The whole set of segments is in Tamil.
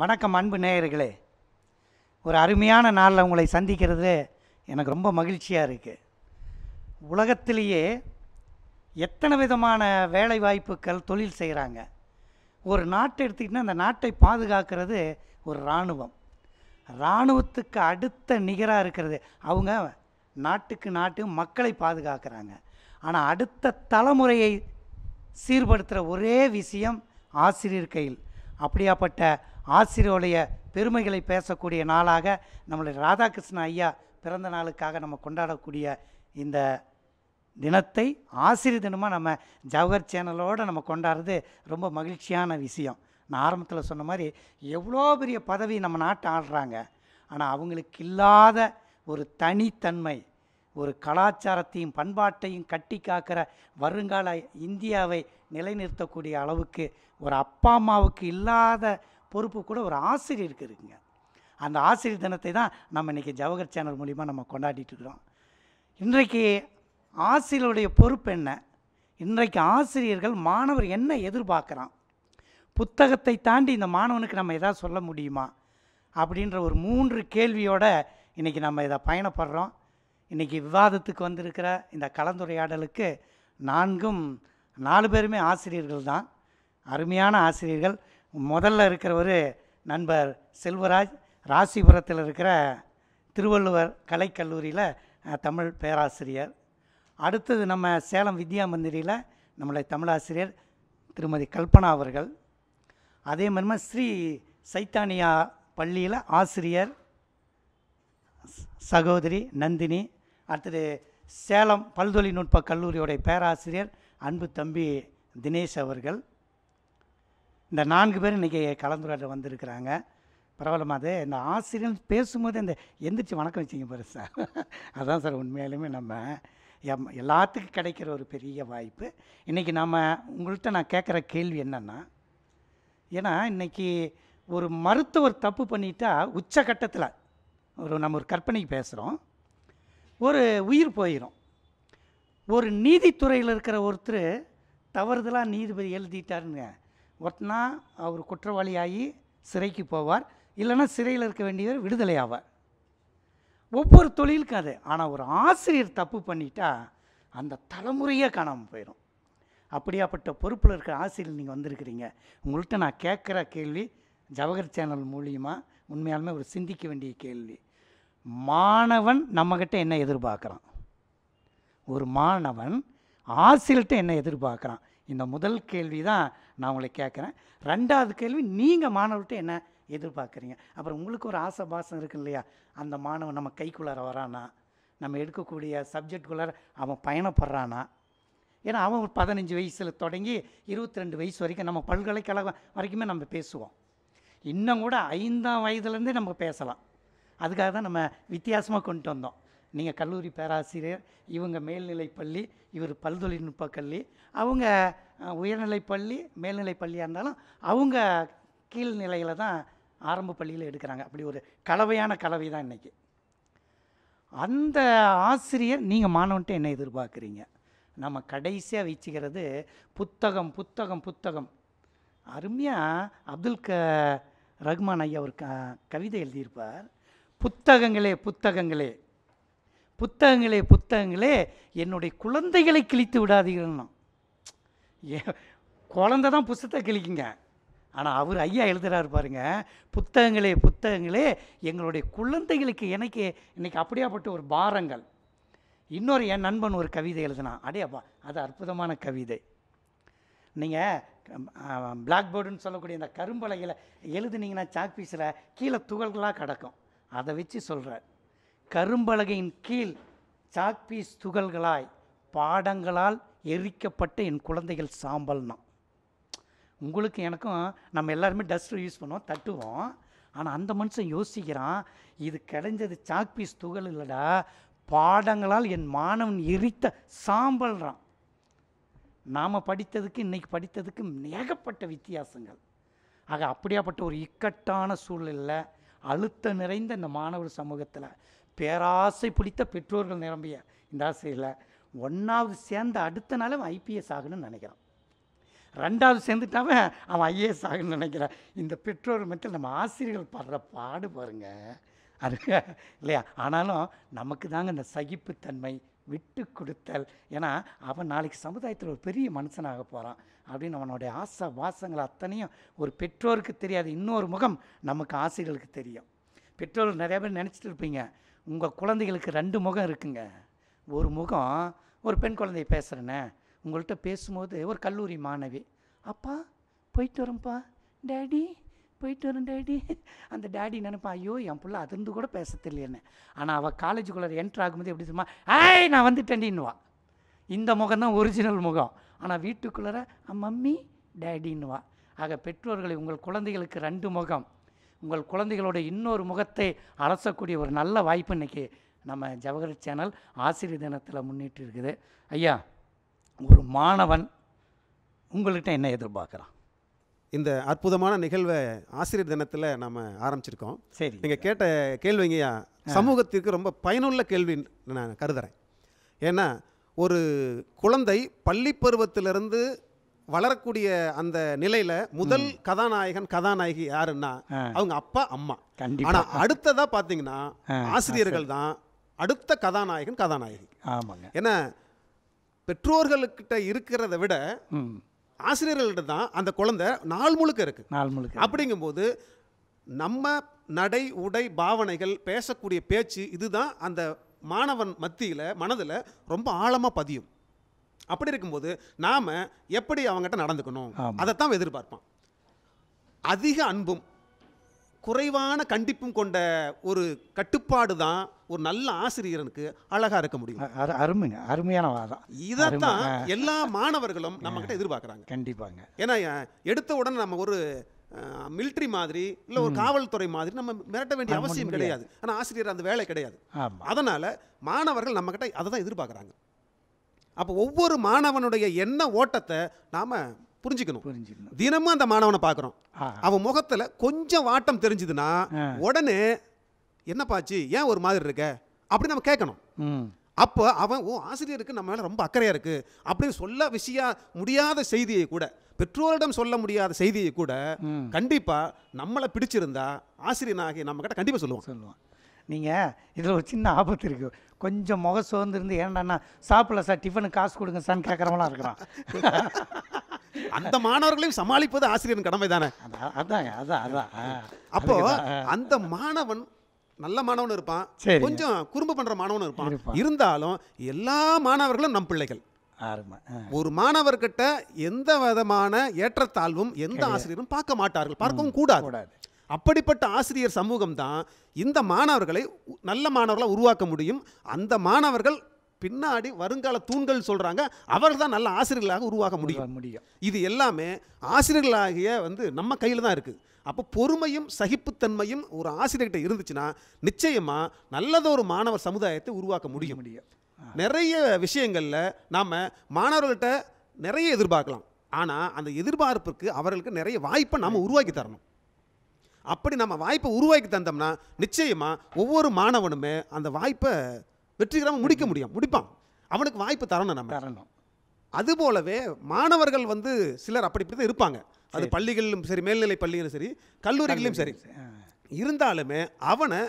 வணக்கம் அன்பு நேயர்களே ஒரு அருமையான நாளில் உங்களை சந்திக்கிறது எனக்கு ரொம்ப மகிழ்ச்சியாக இருக்குது உலகத்திலேயே எத்தனை விதமான வேலை வாய்ப்புகள் தொழில் செய்கிறாங்க ஒரு நாட்டை எடுத்துக்கிட்டால் அந்த நாட்டை பாதுகாக்கிறது ஒரு இராணுவம் இராணுவத்துக்கு அடுத்த நிகராக இருக்கிறது அவங்க நாட்டுக்கு நாட்டு மக்களை பாதுகாக்கிறாங்க ஆனால் அடுத்த தலைமுறையை சீர்படுத்துகிற ஒரே விஷயம் ஆசிரியர் கையில் அப்படியாப்பட்ட ஆசிரியருடைய பெருமைகளை பேசக்கூடிய நாளாக நம்மளுடைய ராதாகிருஷ்ண ஐயா பிறந்த நாளுக்காக நம்ம கொண்டாடக்கூடிய இந்த தினத்தை ஆசிரியர் தினமாக நம்ம ஜவஹர் சேனலோடு நம்ம கொண்டாடுறது ரொம்ப மகிழ்ச்சியான விஷயம் நான் ஆரம்பத்தில் சொன்ன மாதிரி எவ்வளோ பெரிய பதவி நம்ம நாட்டை ஆடுறாங்க ஆனால் அவங்களுக்கு இல்லாத ஒரு தனித்தன்மை ஒரு கலாச்சாரத்தையும் பண்பாட்டையும் கட்டி காக்கிற வருங்கால இந்தியாவை நிலைநிறுத்தக்கூடிய அளவுக்கு ஒரு அப்பா அம்மாவுக்கு இல்லாத பொறுப்பு கூட ஒரு ஆசிரியருக்கு இருக்குங்க அந்த ஆசிரியர் தினத்தை தான் நம்ம இன்றைக்கி ஜவஹர் சேனல் மூலிமா நம்ம கொண்டாடிட்டு இருக்கிறோம் இன்றைக்கு ஆசிரியருடைய பொறுப்பு என்ன இன்றைக்கு ஆசிரியர்கள் மாணவர் என்ன எதிர்பார்க்குறான் புத்தகத்தை தாண்டி இந்த மாணவனுக்கு நம்ம எதாவது சொல்ல முடியுமா அப்படின்ற ஒரு மூன்று கேள்வியோட இன்றைக்கி நம்ம இதை பயணப்படுறோம் இன்றைக்கி விவாதத்துக்கு வந்திருக்கிற இந்த கலந்துரையாடலுக்கு நான்கும் நாலு பேருமே ஆசிரியர்கள் தான் அருமையான ஆசிரியர்கள் முதல்ல இருக்கிறவர் நண்பர் செல்வராஜ் ராசிபுரத்தில் இருக்கிற திருவள்ளுவர் கலைக்கல்லூரியில் தமிழ் பேராசிரியர் அடுத்தது நம்ம சேலம் வித்யா மந்திரியில் நம்மளுடைய தமிழாசிரியர் திருமதி கல்பனா அவர்கள் அதே மாதிரி ஸ்ரீ சைத்தானியா பள்ளியில் ஆசிரியர் சகோதரி நந்தினி அடுத்தது சேலம் பல்தொழில்நுட்ப கல்லூரியோடைய பேராசிரியர் அன்பு தம்பி தினேஷ் அவர்கள் இந்த நான்கு பேர் இன்றைக்கி கலந்துரையாட வந்திருக்கிறாங்க பரவாயில்லமா அது இந்த ஆசிரியர் பேசும்போது இந்த எந்திரிச்சு வணக்கம் வச்சிங்க பாரு சார் அதுதான் சார் உண்மையாலுமே நம்ம எம் எல்லாத்துக்கும் கிடைக்கிற ஒரு பெரிய வாய்ப்பு இன்றைக்கி நம்ம உங்கள்கிட்ட நான் கேட்குற கேள்வி என்னென்னா ஏன்னா இன்றைக்கி ஒரு மருத்துவர் தப்பு பண்ணிட்டா உச்சக்கட்டத்தில் ஒரு நம்ம ஒரு கற்பனைக்கு பேசுகிறோம் ஒரு உயிர் போயிடும் ஒரு நீதித்துறையில் இருக்கிற ஒருத்தர் தவறுதலாக நீதிபதி எழுதிட்டாருங்க ஒட்டினா அவர் குற்றவாளியாகி சிறைக்கு போவார் இல்லைன்னா சிறையில் இருக்க வேண்டியவர் விடுதலை ஆவார் ஒவ்வொரு தொழிலுக்கும் அது ஆனால் ஒரு ஆசிரியர் தப்பு பண்ணிட்டா அந்த தலைமுறையே காணாமல் போயிடும் அப்படியாப்பட்ட பொறுப்பில் இருக்கிற ஆசிரியர் நீங்கள் வந்திருக்கிறீங்க உங்கள்கிட்ட நான் கேட்குற கேள்வி ஜவஹர் சேனல் மூலியமாக உண்மையாலுமே ஒரு சிந்திக்க வேண்டிய கேள்வி மாணவன் நம்மக்கிட்ட என்ன எதிர்பார்க்குறான் ஒரு மாணவன் ஆசிரியர்கிட்ட என்ன எதிர்பார்க்குறான் இந்த முதல் கேள்வி தான் நான் உங்களை கேட்குறேன் ரெண்டாவது கேள்வி நீங்கள் மாணவர்கிட்ட என்ன எதிர்பார்க்குறீங்க அப்புறம் உங்களுக்கு ஒரு ஆசை பாசம் இருக்கு இல்லையா அந்த மாணவன் நம்ம கைக்குள்ளார வரானா நம்ம எடுக்கக்கூடிய சப்ஜெக்டுக்குள்ளார அவன் பயணப்படுறானா ஏன்னா அவன் ஒரு பதினஞ்சு வயசில் தொடங்கி இருபத்தி ரெண்டு வயசு வரைக்கும் நம்ம பல்கலைக்கழகம் வரைக்குமே நம்ம பேசுவோம் இன்னும் கூட ஐந்தாம் வயதுலேருந்தே நம்ம பேசலாம் அதுக்காக தான் நம்ம வித்தியாசமாக கொண்டு வந்தோம் நீங்கள் கல்லூரி பேராசிரியர் இவங்க மேல்நிலைப்பள்ளி இவர் பல்தொழில்நுட்ப கல்வி அவங்க உயர்நிலைப்பள்ளி மேல்நிலைப்பள்ளியாக இருந்தாலும் அவங்க கீழ்நிலையில் தான் ஆரம்ப பள்ளியில் எடுக்கிறாங்க அப்படி ஒரு கலவையான கலவை தான் இன்றைக்கி அந்த ஆசிரியர் நீங்கள் மாணவன்ட்டு என்ன எதிர்பார்க்குறீங்க நம்ம கடைசியாக வச்சுக்கிறது புத்தகம் புத்தகம் புத்தகம் அருமையாக அப்துல் க ரஹ்மான் ஐயா ஒரு க கவிதை எழுதியிருப்பார் புத்தகங்களே புத்தகங்களே புத்தகங்களே புத்தகங்களே என்னுடைய குழந்தைகளை கிழித்து விடாதீர்கள்னா ஏ குழந்த தான் புஸ்தத்தை கிழிக்குங்க ஆனால் அவர் ஐயா எழுதுகிறாரு பாருங்க புத்தகங்களே புத்தகங்களே எங்களுடைய குழந்தைகளுக்கு எனக்கு இன்றைக்கி அப்படியாப்பட்ட ஒரு பாரங்கள் இன்னொரு என் நண்பன் ஒரு கவிதை எழுதினான் அடே அப்பா அது அற்புதமான கவிதை நீங்கள் பிளாக் போர்டுன்னு சொல்லக்கூடிய இந்த கரும்பலைகளை எழுதுனீங்கன்னா சாக் கீழே துகள்களாக கிடக்கும் அதை வச்சு சொல்கிறார் கரும்பலகையின் கீழ் சாக்பீஸ் துகள்களாய் பாடங்களால் எரிக்கப்பட்ட என் குழந்தைகள் சாம்பல்னா உங்களுக்கு எனக்கும் நம்ம எல்லாருமே டஸ்டர் யூஸ் பண்ணுவோம் தட்டுவோம் ஆனால் அந்த மனுஷன் யோசிக்கிறான் இது கிடைஞ்சது சாக்பீஸ் துகள் இல்லைடா பாடங்களால் என் மாணவன் எரித்த சாம்பல்றான் நாம் படித்ததுக்கு இன்றைக்கி படித்ததுக்கு ஏகப்பட்ட வித்தியாசங்கள் ஆக அப்படியாப்பட்ட ஒரு இக்கட்டான சூழலில் அழுத்த நிறைந்த இந்த மாணவர் சமூகத்தில் பேராசை பிடித்த பெற்றோர்கள் நிரம்பிய இந்த ஆசிரியரில் ஒன்றாவது சேர்ந்த அடுத்த நாள் அவன் ஐபிஎஸ் ஆகுன்னு நினைக்கிறான் ரெண்டாவது சேர்ந்துட்டாவே அவன் ஐஏஎஸ் ஆகுன்னு நினைக்கிறான் இந்த பெற்றோர் மட்டும் நம்ம ஆசிரியர்கள் படுற பாடு பாருங்க அது இல்லையா ஆனாலும் நமக்கு தாங்க இந்த சகிப்புத்தன்மை விட்டு கொடுத்தல் ஏன்னா அவன் நாளைக்கு சமுதாயத்தில் ஒரு பெரிய மனுஷனாக போகிறான் அப்படின்னு அவனுடைய ஆசை வாசங்கள் அத்தனையும் ஒரு பெற்றோருக்கு தெரியாது இன்னொரு முகம் நமக்கு ஆசிரியர்களுக்கு தெரியும் பெற்றோர்கள் நிறையா பேர் நினச்சிட்டு இருப்பீங்க உங்கள் குழந்தைகளுக்கு ரெண்டு முகம் இருக்குங்க ஒரு முகம் ஒரு பெண் குழந்தைய பேசுகிறேனே உங்கள்கிட்ட பேசும்போது ஒரு கல்லூரி மாணவி அப்பா போயிட்டு வரேன்ப்பா டேடி போயிட்டு வரேன் டேடி அந்த டேடி நினைப்பான் ஐயோ என் பிள்ளை அதிர்ந்து கூட பேச தெரியலன்னு ஆனால் அவள் காலேஜுக்குள்ளே என்ட்ரு ஆகும்போது எப்படி சொல்லுமா ஆய் நான் வந்துட்டேன்டின்னுவா இந்த முகம் தான் ஒரிஜினல் முகம் ஆனால் வீட்டுக்குள்ளே மம்மி டேடின்னுவா ஆக பெற்றோர்களை உங்கள் குழந்தைகளுக்கு ரெண்டு முகம் உங்கள் குழந்தைகளோட இன்னொரு முகத்தை அலசக்கூடிய ஒரு நல்ல வாய்ப்பு இன்றைக்கி நம்ம ஜவஹர் சேனல் ஆசிரியர் தினத்தில் முன்னிட்டு இருக்குது ஐயா ஒரு மாணவன் உங்கள்கிட்ட என்ன எதிர்பார்க்குறான் இந்த அற்புதமான நிகழ்வை ஆசிரியர் தினத்தில் நம்ம ஆரம்பிச்சிருக்கோம் சரி நீங்கள் கேட்ட கேள்விங்க சமூகத்திற்கு ரொம்ப பயனுள்ள கேள்வி நான் கருதுகிறேன் ஏன்னா ஒரு குழந்தை பள்ளி பருவத்திலிருந்து வளரக்கூடிய அந்த நிலையில முதல் கதாநாயகன் கதாநாயகி யாருன்னா அவங்க அப்பா அம்மா ஆனா அடுத்ததா பாத்தீங்கன்னா ஆசிரியர்கள் தான் அடுத்த கதாநாயகன் கதாநாயகி ஆமாங்க ஏன்னா பெற்றோர்கள்கிட்ட இருக்கிறத விட ஆசிரியர்கள்ட்ட தான் அந்த குழந்தை நாள் முழுக்க இருக்கு நாள் முழுக்க அப்படிங்கும்போது நம்ம நடை உடை பாவனைகள் பேசக்கூடிய பேச்சு இதுதான் அந்த மாணவன் மத்தியில் மனதில் ரொம்ப ஆழமாக பதியும் அப்படி இருக்கும்போது நாம் எப்படி அவங்ககிட்ட நடந்துக்கணும் அதைத்தான் எதிர்பார்ப்பான் அதிக அன்பும் குறைவான கண்டிப்பும் கொண்ட ஒரு கட்டுப்பாடு தான் ஒரு நல்ல ஆசிரியருக்கு அழகா இருக்க முடியும் அருமைங்க அருமையான வாதம் இதைத்தான் எல்லா மாணவர்களும் நம்ம கிட்ட எதிர்பார்க்குறாங்க கண்டிப்பாங்க ஏன்னா எடுத்த உடனே நம்ம ஒரு மிலிட்ரி மாதிரி இல்லை ஒரு காவல்துறை மாதிரி நம்ம மிரட்ட வேண்டிய அவசியம் கிடையாது ஆனால் ஆசிரியர் அந்த வேலை கிடையாது அதனால் மாணவர்கள் நம்மக்கிட்ட அதை தான் எதிர்பார்க்குறாங்க அப்போ ஒவ்வொரு மாணவனுடைய எண்ண ஓட்டத்தை நாம் புரிஞ்சுக்கணும் புரிஞ்சுக்கணும் தினமும் அந்த மாணவனை பார்க்குறோம் அவன் முகத்தில் கொஞ்சம் வாட்டம் தெரிஞ்சுதுன்னா உடனே பாச்சு ஏன் ஒரு மாதிரி இருக்க அப்படின்னு நம்ம கேட்கணும் அப்போ அவன் ஓ ஆசிரியருக்கு நம்ம மேலே ரொம்ப அக்கறையாக இருக்குது அப்படின்னு சொல்ல விஷய முடியாத செய்தியை கூட பெற்றோரிடம் சொல்ல முடியாத செய்தியை கூட கண்டிப்பாக நம்மளை பிடிச்சிருந்தா ஆசிரியனாகி நம்மக்கிட்ட கண்டிப்பாக சொல்லுவோம் சொல்லுவான் நீங்கள் இதில் ஒரு சின்ன ஆபத்து இருக்குது கொஞ்சம் முக சோர்ந்துருந்து ஏன்டாண்ணா சாப்பிடல சார் டிஃபனுக்கு காசு கொடுங்க சார்னு கேட்குறவங்களாம் இருக்கிறான் அந்த மாணவர்களையும் சமாளிப்பது ஆசிரியரின் கடமை தானே அதான் அதான் அதான் அப்போ அந்த மாணவன் நல்ல மாணவன் இருப்பான் கொஞ்சம் குறும்பு பண்ற மாணவன் இருப்பான் இருந்தாலும் எல்லா மாணவர்களும் நம் பிள்ளைகள் ஒரு மாணவர்கிட்ட எந்த விதமான ஏற்றத்தாழ்வும் எந்த ஆசிரியரும் பார்க்க மாட்டார்கள் பார்க்கவும் கூடாது அப்படிப்பட்ட ஆசிரியர் சமூகம் தான் இந்த மாணவர்களை நல்ல மாணவர்களாக உருவாக்க முடியும் அந்த மாணவர்கள் பின்னாடி வருங்கால தூண்கள் சொல்கிறாங்க அவர்கள் தான் நல்ல ஆசிரியர்களாக உருவாக முடியும் முடியும் இது எல்லாமே ஆசிரியர்களாகிய வந்து நம்ம கையில் தான் இருக்குது அப்போ பொறுமையும் சகிப்புத்தன்மையும் ஒரு ஆசிரியர்கிட்ட இருந்துச்சுன்னா நிச்சயமாக நல்லதொரு மாணவர் சமுதாயத்தை உருவாக்க முடிய முடியும் நிறைய விஷயங்களில் நாம் மாணவர்கள்ட்ட நிறைய எதிர்பார்க்கலாம் ஆனால் அந்த எதிர்பார்ப்புக்கு அவர்களுக்கு நிறைய வாய்ப்பை நாம் உருவாக்கி தரணும் அப்படி நம்ம வாய்ப்பை உருவாக்கி தந்தோம்னா நிச்சயமாக ஒவ்வொரு மாணவனுமே அந்த வாய்ப்பை வெற்றிகரமாக முடிக்க முடியும் முடிப்பான் அவனுக்கு வாய்ப்பு தரணும் நம்ம தரணும் அது போலவே மாணவர்கள் வந்து சிலர் அப்படி இப்படி தான் இருப்பாங்க அது பள்ளிகளிலும் சரி மேல்நிலை பள்ளிகளும் சரி கல்லூரிகளிலும் சரி இருந்தாலுமே அவனை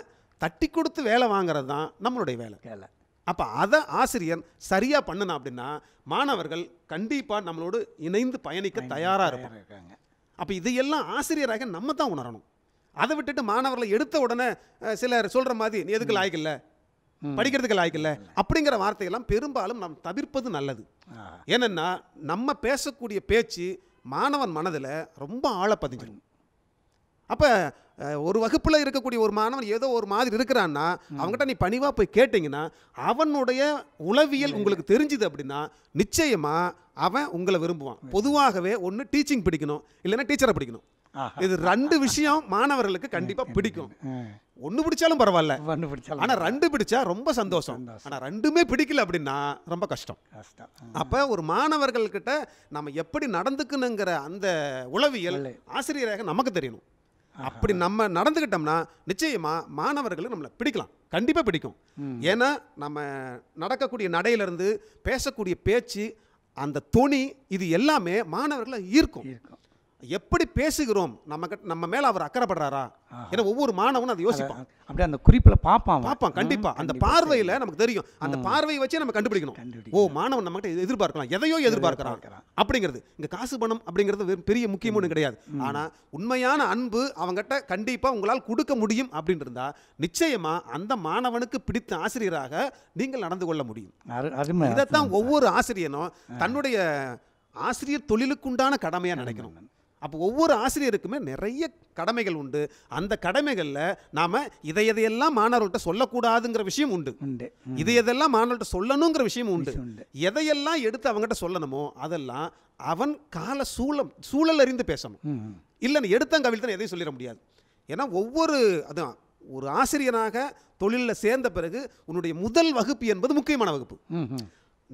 தட்டி கொடுத்து வேலை வாங்குறது தான் நம்மளுடைய வேலை வேலை அப்போ அதை ஆசிரியர் சரியாக பண்ணணும் அப்படின்னா மாணவர்கள் கண்டிப்பாக நம்மளோடு இணைந்து பயணிக்க தயாராக இருப்பாங்க அப்போ இதையெல்லாம் ஆசிரியராக நம்ம தான் உணரணும் அதை விட்டுட்டு மாணவர்களை எடுத்த உடனே சிலர் சொல்கிற மாதிரி நீ எதுக்கு லாய்க்கில்ல படிக்கிறதுக்கு லாய்க்கில்ல அப்படிங்கிற வார்த்தையெல்லாம் பெரும்பாலும் நாம் தவிர்ப்பது நல்லது ஏன்னா நம்ம பேசக்கூடிய பேச்சு மாணவன் மனதில் ரொம்ப ஆழ பதிஞ்சிடும் அப்போ ஒரு வகுப்பில் இருக்கக்கூடிய ஒரு மாணவன் ஏதோ ஒரு மாதிரி இருக்கிறான்னா அவங்ககிட்ட நீ பணிவாக போய் கேட்டிங்கன்னா அவனுடைய உளவியல் உங்களுக்கு தெரிஞ்சுது அப்படின்னா நிச்சயமாக அவன் உங்களை விரும்புவான் பொதுவாகவே ஒன்று டீச்சிங் பிடிக்கணும் இல்லைன்னா டீச்சரை பிடிக்கணும் இது ரெண்டு விஷயம் மாணவர்களுக்கு கண்டிப்பா பிடிக்கும் ஒண்ணு பிடிச்சாலும் பரவாயில்ல ஒன்று பிடிச்சாலும் ஆனா ரெண்டு பிடிச்சா ரொம்ப சந்தோஷம் ஆனா ரெண்டுமே பிடிக்கல அப்படின்னா ரொம்ப கஷ்டம் கஷ்டம் அப்போ ஒரு மாணவர்கள்கிட்ட நம்ம எப்படி நடந்துக்கணுங்கிற அந்த உளவியல் ஆசிரியராக நமக்கு தெரியணும் அப்படி நம்ம நடந்துக்கிட்டோம்னா நிச்சயமா மாணவர்களை நம்மளை பிடிக்கலாம் கண்டிப்பாக பிடிக்கும் ஏன்னா நம்ம நடக்கக்கூடிய நடையிலிருந்து பேசக்கூடிய பேச்சு அந்த துணி இது எல்லாமே மாணவர்களை ஈர்க்கும் எப்படி பேசுகிறோம் நம்ம நம்ம மேலே அவர் அக்கறைப்படுறாரா ஏன்னா ஒவ்வொரு மாணவனும் அதை யோசிப்பான் அப்படியே அந்த குறிப்பில் பார்ப்பான் பார்ப்பான் கண்டிப்பாக அந்த பார்வையில் நமக்கு தெரியும் அந்த பார்வையை வச்சே நம்ம கண்டுபிடிக்கணும் ஓ மாணவன் நம்ம கிட்ட எதிர்பார்க்கலாம் எதையோ எதிர்பார்க்கிறான் அப்படிங்கிறது இங்கே காசு பணம் அப்படிங்கிறது பெரிய முக்கியமான கிடையாது ஆனால் உண்மையான அன்பு அவங்ககிட்ட கண்டிப்பாக உங்களால் கொடுக்க முடியும் அப்படின்னு இருந்தால் நிச்சயமாக அந்த மாணவனுக்கு பிடித்த ஆசிரியராக நீங்கள் நடந்து கொள்ள முடியும் இதைத்தான் ஒவ்வொரு ஆசிரியனும் தன்னுடைய ஆசிரியர் தொழிலுக்குண்டான கடமையாக நினைக்கணும் அப்போ ஒவ்வொரு ஆசிரியருக்குமே நிறைய கடமைகள் உண்டு அந்த கடமைகளில் நாம் இதை எதையெல்லாம் மாணவர்கள்ட்ட சொல்லக்கூடாதுங்கிற விஷயம் உண்டு உண்டு இது எதெல்லாம் மாணவர்கள்ட்ட சொல்லணுங்கிற விஷயம் உண்டு எதையெல்லாம் எடுத்து அவங்ககிட்ட சொல்லணுமோ அதெல்லாம் அவன் கால சூழல் சூழல் அறிந்து பேசணும் இல்லைன்னு தான் எதையும் சொல்லிட முடியாது ஏன்னா ஒவ்வொரு அதான் ஒரு ஆசிரியனாக தொழிலில் சேர்ந்த பிறகு உன்னுடைய முதல் வகுப்பு என்பது முக்கியமான வகுப்பு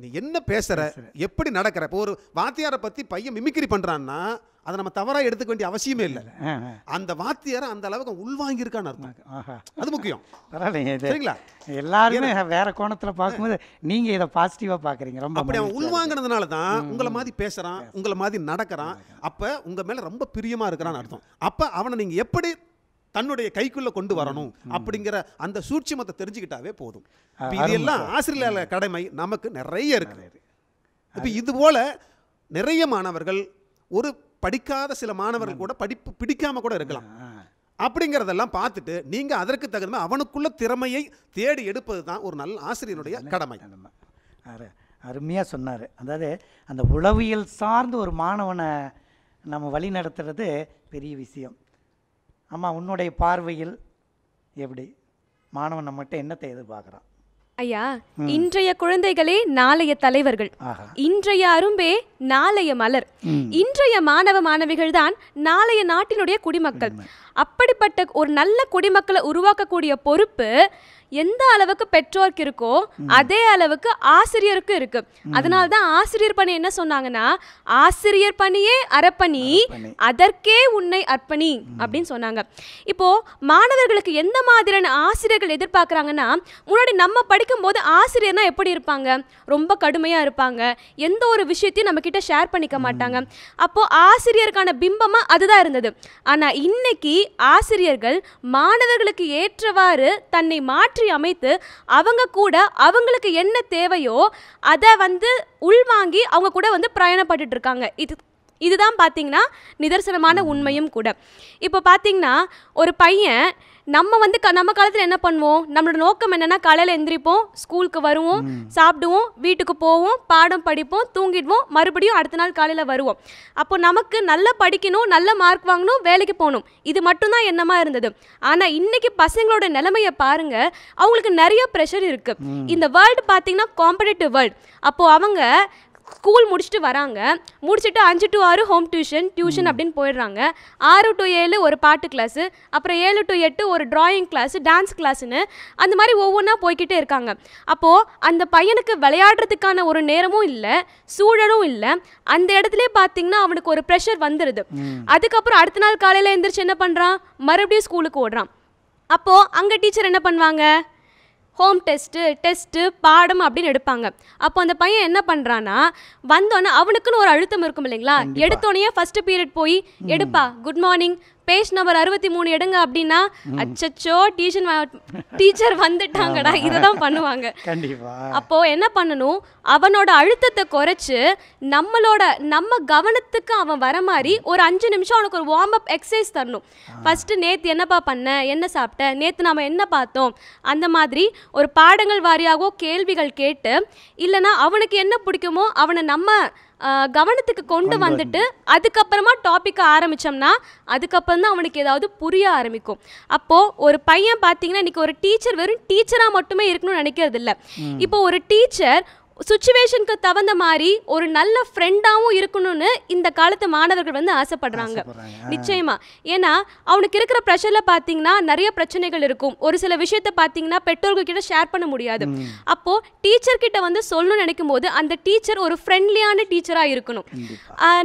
நீ என்ன பேசுகிற எப்படி நடக்கிற இப்போ ஒரு வாத்தியாரை பற்றி பையன் மிமிக்ரி பண்ணுறான்னா அதை நம்ம தவறாக எடுத்துக்க வேண்டிய அவசியமே இல்லை அந்த வாத்தியார அந்த அளவுக்கு உள்வாங்கியிருக்கான்னு அர்த்தம் அது முக்கியம் சரிங்களா எல்லாருமே வேற கோணத்தில் பார்க்கும்போது நீங்கள் இதை பாசிட்டிவாக பார்க்குறீங்க ரொம்ப அப்படி அவன் உள்வாங்கினதுனால தான் உங்களை மாதிரி பேசுகிறான் உங்களை மாதிரி நடக்கிறான் அப்போ உங்கள் மேலே ரொம்ப பிரியமாக இருக்கிறான்னு அர்த்தம் அப்போ அவனை நீங்கள் எப்படி தன்னுடைய கைக்குள்ள கொண்டு வரணும் அப்படிங்கிற அந்த சூட்சிமத்தை தெரிஞ்சுக்கிட்டாவே போதும் இதெல்லாம் ஆசிரியர் கடமை நமக்கு நிறைய இருக்கு இப்போ இது போல நிறைய மாணவர்கள் ஒரு படிக்காத சில மாணவர்கள் கூட படிப்பு பிடிக்காம கூட இருக்கலாம் அப்படிங்கிறதெல்லாம் பார்த்துட்டு நீங்கள் அதற்கு தகுந்த அவனுக்குள்ள திறமையை தேடி எடுப்பது தான் ஒரு நல்ல ஆசிரியருடைய கடமை அருமையாக சொன்னார் அதாவது அந்த உளவியல் சார்ந்து ஒரு மாணவனை நம்ம வழி நடத்துறது பெரிய விஷயம் ஆமாம் உன்னுடைய பார்வையில் எப்படி மாணவன் நம்மகிட்ட என்னத்தை எதிர்பார்க்குறான் ஐயா இன்றைய குழந்தைகளே நாளைய தலைவர்கள் இன்றைய அரும்பே நாளைய மலர் இன்றைய மாணவ மாணவிகள் தான் நாளைய நாட்டினுடைய குடிமக்கள் அப்படிப்பட்ட ஒரு நல்ல குடிமக்களை உருவாக்கக்கூடிய பொறுப்பு எந்த அளவுக்கு பெற்றோருக்கு இருக்கோ அதே அளவுக்கு ஆசிரியருக்கும் இருக்கு அதனால தான் ஆசிரியர் பணி என்ன சொன்னாங்கன்னா ஆசிரியர் பணியே அறப்பணி அதற்கே உன்னை அர்ப்பணி அப்படின்னு சொன்னாங்க இப்போ மாணவர்களுக்கு எந்த மாதிரியான ஆசிரியர்கள் எதிர்பார்க்குறாங்கன்னா முன்னாடி நம்ம படிக்கும்போது ஆசிரியர்னா எப்படி இருப்பாங்க ரொம்ப கடுமையாக இருப்பாங்க எந்த ஒரு விஷயத்தையும் நம்ம கிட்ட ஷேர் பண்ணிக்க மாட்டாங்க அப்போ ஆசிரியருக்கான பிம்பமாக அதுதான் இருந்தது ஆனால் இன்னைக்கு ஆசிரியர்கள் மாணவர்களுக்கு ஏற்றவாறு தன்னை மாற்றி மாற்றி அமைத்து அவங்க கூட அவங்களுக்கு என்ன தேவையோ அதை வந்து உள்வாங்கி அவங்க கூட வந்து பிரயாணப்பட்டு இருக்காங்க இது இதுதான் பார்த்தீங்கன்னா நிதர்சனமான உண்மையும் கூட இப்போ பார்த்தீங்கன்னா ஒரு பையன் நம்ம வந்து நம்ம காலத்தில் என்ன பண்ணுவோம் நம்மளோட நோக்கம் என்னன்னா காலையில் எந்திரிப்போம் ஸ்கூலுக்கு வருவோம் சாப்பிடுவோம் வீட்டுக்கு போவோம் பாடம் படிப்போம் தூங்கிடுவோம் மறுபடியும் அடுத்த நாள் காலையில் வருவோம் அப்போ நமக்கு நல்லா படிக்கணும் நல்ல மார்க் வாங்கணும் வேலைக்கு போகணும் இது மட்டும்தான் என்னமா இருந்தது ஆனால் இன்னைக்கு பசங்களோட நிலைமையை பாருங்க அவங்களுக்கு நிறைய ப்ரெஷர் இருக்கு இந்த வேர்ல்டு பார்த்தீங்கன்னா காம்படேட்டிவ் வேர்ல்டு அப்போ அவங்க ஸ்கூல் முடிச்சுட்டு வராங்க முடிச்சுட்டு அஞ்சு டு ஆறு ஹோம் டியூஷன் டியூஷன் அப்படின்னு போயிடுறாங்க ஆறு டு ஏழு ஒரு பாட்டு கிளாஸு அப்புறம் ஏழு டு எட்டு ஒரு ட்ராயிங் கிளாஸு டான்ஸ் கிளாஸ்னு அந்த மாதிரி ஒவ்வொன்றா போய்கிட்டே இருக்காங்க அப்போது அந்த பையனுக்கு விளையாடுறதுக்கான ஒரு நேரமும் இல்லை சூழலும் இல்லை அந்த இடத்துல பார்த்தீங்கன்னா அவனுக்கு ஒரு ப்ரெஷர் வந்துடுது அதுக்கப்புறம் அடுத்த நாள் காலையில் எழுந்திரிச்சு என்ன பண்ணுறான் மறுபடியும் ஸ்கூலுக்கு ஓடுறான் அப்போது அங்கே டீச்சர் என்ன பண்ணுவாங்க ஹோம் டெஸ்ட்டு டெஸ்ட்டு பாடம் அப்படின்னு எடுப்பாங்க அப்போ அந்த பையன் என்ன பண்ணுறான்னா வந்தோன்னே அவனுக்குன்னு ஒரு அழுத்தம் இருக்கும் இல்லைங்களா எடுத்தோடனே ஃபஸ்ட்டு பீரியட் போய் எடுப்பா குட் மார்னிங் பேஜ் நம்பர் அறுபத்தி மூணு எடுங்க அப்படின்னா அச்சச்சோ டீச்சர் டீச்சர் வந்துட்டாங்கடா இதை தான் பண்ணுவாங்க அப்போ என்ன பண்ணணும் அவனோட அழுத்தத்தை குறைச்சு நம்மளோட நம்ம கவனத்துக்கு அவன் வர மாதிரி ஒரு அஞ்சு நிமிஷம் அவனுக்கு ஒரு வார்ம் அப் எக்ஸசைஸ் தரணும் ஃபர்ஸ்ட் நேத்து என்னப்பா பண்ண என்ன சாப்பிட்ட நேத்து நாம என்ன பார்த்தோம் அந்த மாதிரி ஒரு பாடங்கள் வாரியாகவோ கேள்விகள் கேட்டு இல்லைனா அவனுக்கு என்ன பிடிக்குமோ அவனை நம்ம கவனத்துக்கு கொண்டு வந்துட்டு அதுக்கப்புறமா டாப்பிக்கை ஆரம்பித்தோம்னா அதுக்கப்புறம் தான் அவனுக்கு ஏதாவது புரிய ஆரம்பிக்கும் அப்போது ஒரு பையன் பார்த்தீங்கன்னா இன்றைக்கி ஒரு டீச்சர் வெறும் டீச்சராக மட்டுமே இருக்கணும்னு நினைக்கிறது இல்லை இப்போ ஒரு டீச்சர் சுச்சுவேஷனுக்கு தகுந்த மாதிரி ஒரு நல்ல ஃப்ரெண்டாகவும் இருக்கணும்னு இந்த காலத்து மாணவர்கள் வந்து ஆசைப்படுறாங்க நிச்சயமா ஏன்னா அவனுக்கு இருக்கிற ப்ரெஷரில் பார்த்தீங்கன்னா நிறைய பிரச்சனைகள் இருக்கும் ஒரு சில விஷயத்தை பார்த்தீங்கன்னா பெற்றோர்கள் கிட்ட ஷேர் பண்ண முடியாது அப்போ டீச்சர் கிட்ட வந்து சொல்லணும்னு நினைக்கும் போது அந்த டீச்சர் ஒரு ஃப்ரெண்ட்லியான டீச்சராக இருக்கணும்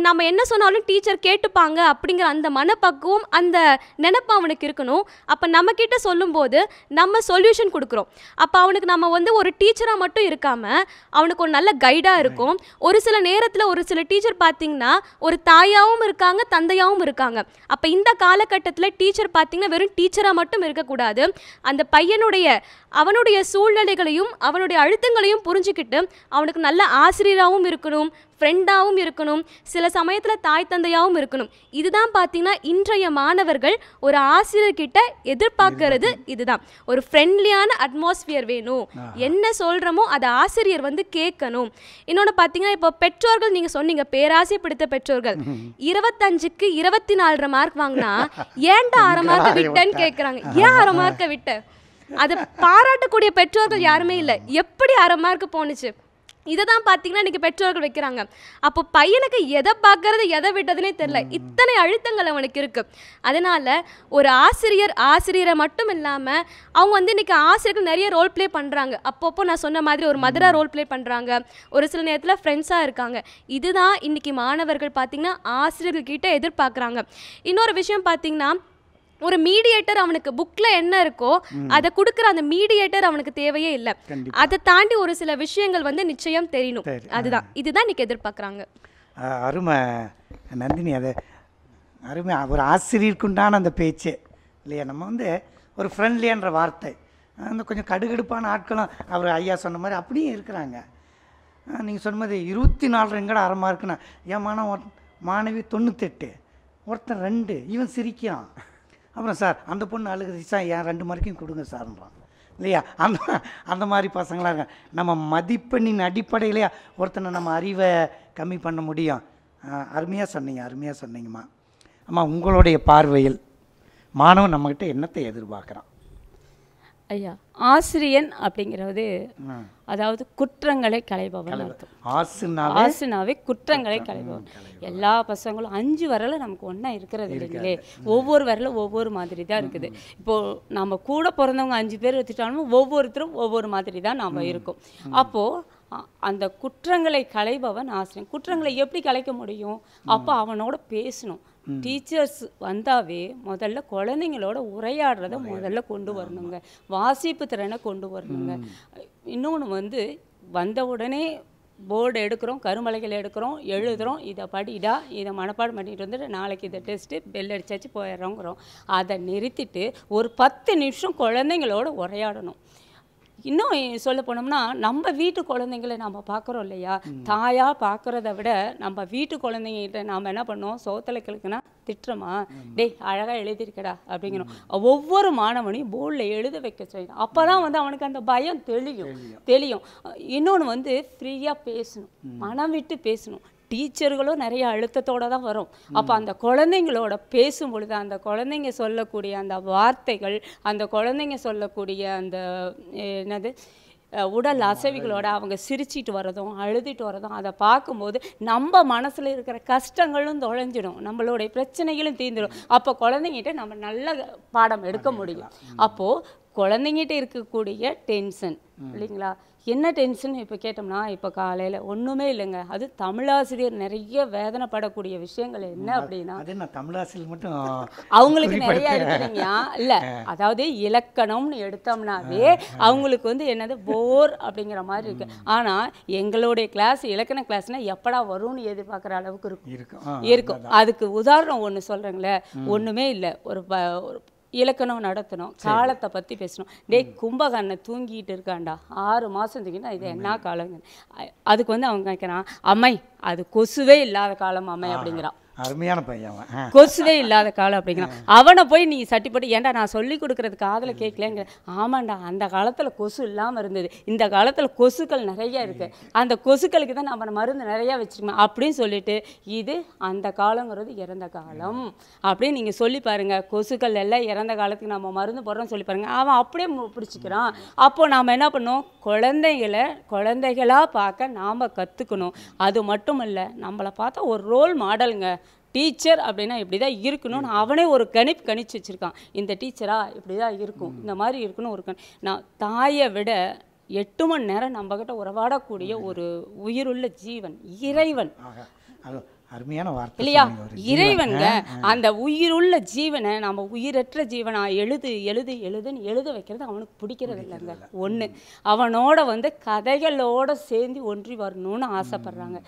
நம்ம என்ன சொன்னாலும் டீச்சர் கேட்டுப்பாங்க அப்படிங்கிற அந்த மனப்பக்குவம் அந்த நினப்பு அவனுக்கு இருக்கணும் அப்போ கிட்ட சொல்லும்போது நம்ம சொல்யூஷன் கொடுக்குறோம் அப்போ அவனுக்கு நம்ம வந்து ஒரு டீச்சராக மட்டும் இருக்காமல் அவனுக்கு ஒரு நல்ல கைடாக இருக்கும் ஒரு சில நேரத்தில் ஒரு சில டீச்சர் பார்த்தீங்கன்னா ஒரு தாயாகவும் இருக்காங்க தந்தையாகவும் இருக்காங்க அப்போ இந்த காலகட்டத்தில் டீச்சர் பார்த்தீங்கன்னா வெறும் டீச்சராக மட்டும் இருக்கக்கூடாது அந்த பையனுடைய அவனுடைய சூழ்நிலைகளையும் அவனுடைய அழுத்தங்களையும் புரிஞ்சுக்கிட்டு அவனுக்கு நல்ல ஆசிரியராகவும் இருக்கணும் ஃப்ரெண்டாகவும் இருக்கணும் சில சமயத்தில் தாய் தந்தையாகவும் இருக்கணும் இதுதான் பார்த்திங்கன்னா இன்றைய மாணவர்கள் ஒரு ஆசிரியர்கிட்ட எதிர்பார்க்கறது இதுதான் ஒரு ஃப்ரெண்ட்லியான அட்மாஸ்பியர் வேணும் என்ன சொல்கிறோமோ அதை ஆசிரியர் வந்து கேட்கணும் இன்னொன்று பார்த்தீங்கன்னா இப்போ பெற்றோர்கள் நீங்கள் சொன்னீங்க பேராசை பிடித்த பெற்றோர்கள் இருபத்தஞ்சுக்கு இருபத்தி நாலரை மார்க் வாங்கினா ஏன்டா அரை மார்க்கை விட்டேன்னு கேட்குறாங்க ஏன் அரை மார்க்கை விட்ட அதை பாராட்டக்கூடிய பெற்றோர்கள் யாருமே இல்லை எப்படி அரை மார்க்கு போணுச்சு இதை தான் பார்த்தீங்கன்னா இன்னைக்கு பெற்றோர்கள் வைக்கிறாங்க அப்போ பையனுக்கு எதை பார்க்கறது எதை விட்டதுனே தெரில இத்தனை அழுத்தங்கள் அவனுக்கு இருக்குது அதனால் ஒரு ஆசிரியர் ஆசிரியரை மட்டும் இல்லாமல் அவங்க வந்து இன்றைக்கி ஆசிரியர்கள் நிறைய ரோல் ப்ளே பண்ணுறாங்க அப்பப்போ நான் சொன்ன மாதிரி ஒரு மதுரா ரோல் ப்ளே பண்ணுறாங்க ஒரு சில நேரத்தில் ஃப்ரெண்ட்ஸாக இருக்காங்க இதுதான் இன்னைக்கு மாணவர்கள் ஆசிரியர்கள் ஆசிரியர்கள்கிட்ட எதிர்பார்க்குறாங்க இன்னொரு விஷயம் பார்த்தீங்கன்னா ஒரு மீடியேட்டர் அவனுக்கு புக்ல என்ன இருக்கோ அதை கொடுக்குற அந்த மீடியேட்டர் அவனுக்கு தேவையே இல்லை அதை தாண்டி ஒரு சில விஷயங்கள் வந்து நிச்சயம் தெரியணும் அதுதான் இதுதான் இன்னைக்கு எதிர்பார்க்குறாங்க அருமை நந்தினி அது அருமை ஒரு ஆசிரியருக்குண்டான அந்த பேச்சு இல்லையா நம்ம வந்து ஒரு ஃப்ரெண்ட்லியன்ற வார்த்தை அந்த கொஞ்சம் கடுகடுப்பான ஆட்களும் அவர் ஐயா சொன்ன மாதிரி அப்படியும் இருக்கிறாங்க நீங்கள் சொன்ன மாதிரி இருபத்தி நாலு ரெங்கட அறமாக இருக்குண்ணா ஏன் மாணவ மாணவி தொண்ணூத்தெட்டு ஒருத்தன் ரெண்டு இவன் சிரிக்கான் அப்புறம் சார் அந்த பொண்ணு சார் ஏன் ரெண்டு மணிக்கும் கொடுங்க சார்ன்றான் இல்லையா அந்த அந்த மாதிரி பசங்களாக நம்ம மதிப்பெண்ணின் அடிப்படையிலையா ஒருத்தனை நம்ம அறிவை கம்மி பண்ண முடியும் அருமையாக சொன்னீங்க அருமையாக சொன்னீங்கம்மா அம்மா உங்களுடைய பார்வையில் மாணவன் நம்மக்கிட்ட என்னத்தை எதிர்பார்க்குறான் ஐயா ஆசிரியன் அப்படிங்கிறது அதாவது குற்றங்களை களைபவன் ஆசுனாவே குற்றங்களை களைபவன் எல்லா பசங்களும் அஞ்சு வரல நமக்கு ஒன்றா இருக்கிறது இல்லைங்களே ஒவ்வொரு வரல ஒவ்வொரு மாதிரி தான் இருக்குது இப்போது நம்ம கூட பிறந்தவங்க அஞ்சு பேர் வச்சுட்டாலும் ஒவ்வொருத்தரும் ஒவ்வொரு மாதிரி தான் நாம் இருக்கோம் அப்போது அந்த குற்றங்களை களைபவன் ஆசிரியன் குற்றங்களை எப்படி கலைக்க முடியும் அப்போ அவனோட பேசணும் டீச்சர்ஸ் வந்தாவே முதல்ல குழந்தைங்களோட உரையாடுறத முதல்ல கொண்டு வரணுங்க வாசிப்பு திறனை கொண்டு வரணுங்க இன்னொன்று வந்து வந்த உடனே போர்டு எடுக்கிறோம் கருமலைகள் எடுக்கிறோம் எழுதுகிறோம் இதை படிடா இதை மனப்பாடம் பண்ணிட்டு வந்துட்டு நாளைக்கு இதை டெஸ்ட்டு பெல் அடிச்சாச்சு போயிடுறோங்கிறோம் அதை நிறுத்திட்டு ஒரு பத்து நிமிஷம் குழந்தைங்களோட உரையாடணும் இன்னும் சொல்ல போனோம்னா நம்ம வீட்டு குழந்தைங்களை நம்ம பார்க்குறோம் இல்லையா தாயாக பார்க்குறத விட நம்ம வீட்டு குழந்தைங்கிட்ட நாம் என்ன பண்ணோம் சோத்தலை கிழக்குன்னா திட்டுறோமா டேய் அழகாக எழுதியிருக்கடா அப்படிங்கிறோம் ஒவ்வொரு மாணவனையும் போர்டில் எழுத வைக்க செய்யணும் அப்போ தான் வந்து அவனுக்கு அந்த பயம் தெளியும் தெளியும் இன்னொன்று வந்து ஃப்ரீயாக பேசணும் மனம் விட்டு பேசணும் டீச்சர்களும் நிறைய அழுத்தத்தோடு தான் வரும் அப்போ அந்த குழந்தைங்களோட பேசும் பொழுது அந்த குழந்தைங்க சொல்லக்கூடிய அந்த வார்த்தைகள் அந்த குழந்தைங்க சொல்லக்கூடிய அந்த என்னது உடல் அசைவிகளோட அவங்க சிரிச்சிட்டு வரதும் அழுதுட்டு வரதும் அதை பார்க்கும்போது நம்ம மனசில் இருக்கிற கஷ்டங்களும் தொலைஞ்சிடும் நம்மளுடைய பிரச்சனைகளும் தீர்ந்துடும் அப்போ குழந்தைங்கிட்ட நம்ம நல்ல பாடம் எடுக்க முடியும் அப்போது குழந்தைங்கிட்ட இருக்கக்கூடிய டென்ஷன் இல்லைங்களா என்ன டென்ஷன் இப்போ கேட்டோம்னா இப்போ காலையில் ஒன்றுமே இல்லைங்க அது தமிழாசிரியர் நிறைய வேதனைப்படக்கூடிய விஷயங்கள் என்ன அப்படின்னா தமிழாசிரியர் மட்டும் அவங்களுக்கு நிறைய இருக்குதுங்கயா இல்லை அதாவது இலக்கணம்னு எடுத்தோம்னாவே அவங்களுக்கு வந்து என்னது போர் அப்படிங்கிற மாதிரி இருக்கு ஆனால் எங்களுடைய கிளாஸ் இலக்கண கிளாஸ்னா எப்படா வரும்னு எதிர்பார்க்குற அளவுக்கு இருக்கும் இருக்கும் அதுக்கு உதாரணம் ஒன்று சொல்கிறேங்களே ஒன்றுமே இல்லை ஒரு ப இலக்கணம் நடத்தணும் காலத்தை பற்றி பேசணும் டே கும்பகர்ணை தூங்கிட்டு இருக்காண்டா ஆறு மாதம் தூங்கினா இது என்ன காலங்க அதுக்கு வந்து அவங்க கேட்குறான் அம்மை அது கொசுவே இல்லாத காலம் அம்மை அப்படிங்கிறான் அருமையான பையன் அவன் கொசுவே இல்லாத காலம் அப்படிங்கிறான் அவனை போய் நீ போட்டு ஏன்டா நான் சொல்லி கொடுக்குறது காதில் கேட்கலங்கிற ஆமாண்டா அந்த காலத்தில் கொசு இல்லாமல் இருந்தது இந்த காலத்தில் கொசுக்கள் நிறைய இருக்குது அந்த கொசுக்களுக்கு தான் நம்ம மருந்து நிறையா வச்சுருக்கோம் அப்படின்னு சொல்லிட்டு இது அந்த காலங்கிறது இறந்த காலம் அப்படின்னு நீங்கள் சொல்லி பாருங்கள் கொசுக்கள் எல்லாம் இறந்த காலத்துக்கு நம்ம மருந்து போடுறோம்னு சொல்லி பாருங்கள் அவன் அப்படியே பிடிச்சிக்கிறான் அப்போது நாம் என்ன பண்ணோம் குழந்தைகளை குழந்தைகளாக பார்க்க நாம் கற்றுக்கணும் அது மட்டும் இல்லை நம்மளை பார்த்தா ஒரு ரோல் மாடலுங்க டீச்சர் அப்படின்னா இப்படி தான் இருக்கணும்னு அவனே ஒரு கணிப்பு கணிச்சு வச்சுருக்கான் இந்த டீச்சரா இப்படி தான் இருக்கும் இந்த மாதிரி இருக்கணும் ஒரு கணி நான் தாயை விட எட்டு மணி நேரம் நம்மக்கிட்ட உறவாடக்கூடிய ஒரு உயிருள்ள ஜீவன் இறைவன் அருமையான வார்த்தை இல்லையா இறைவனுங்க அந்த உயிருள்ள ஜீவனை நம்ம உயிரற்ற ஜீவனா எழுது எழுது எழுதுன்னு எழுத வைக்கிறது அவனுக்கு பிடிக்கிறது இல்லைங்க ஒன்று அவனோட வந்து கதைகளோட சேர்ந்து ஒன்றி வரணும்னு ஆசைப்படுறாங்க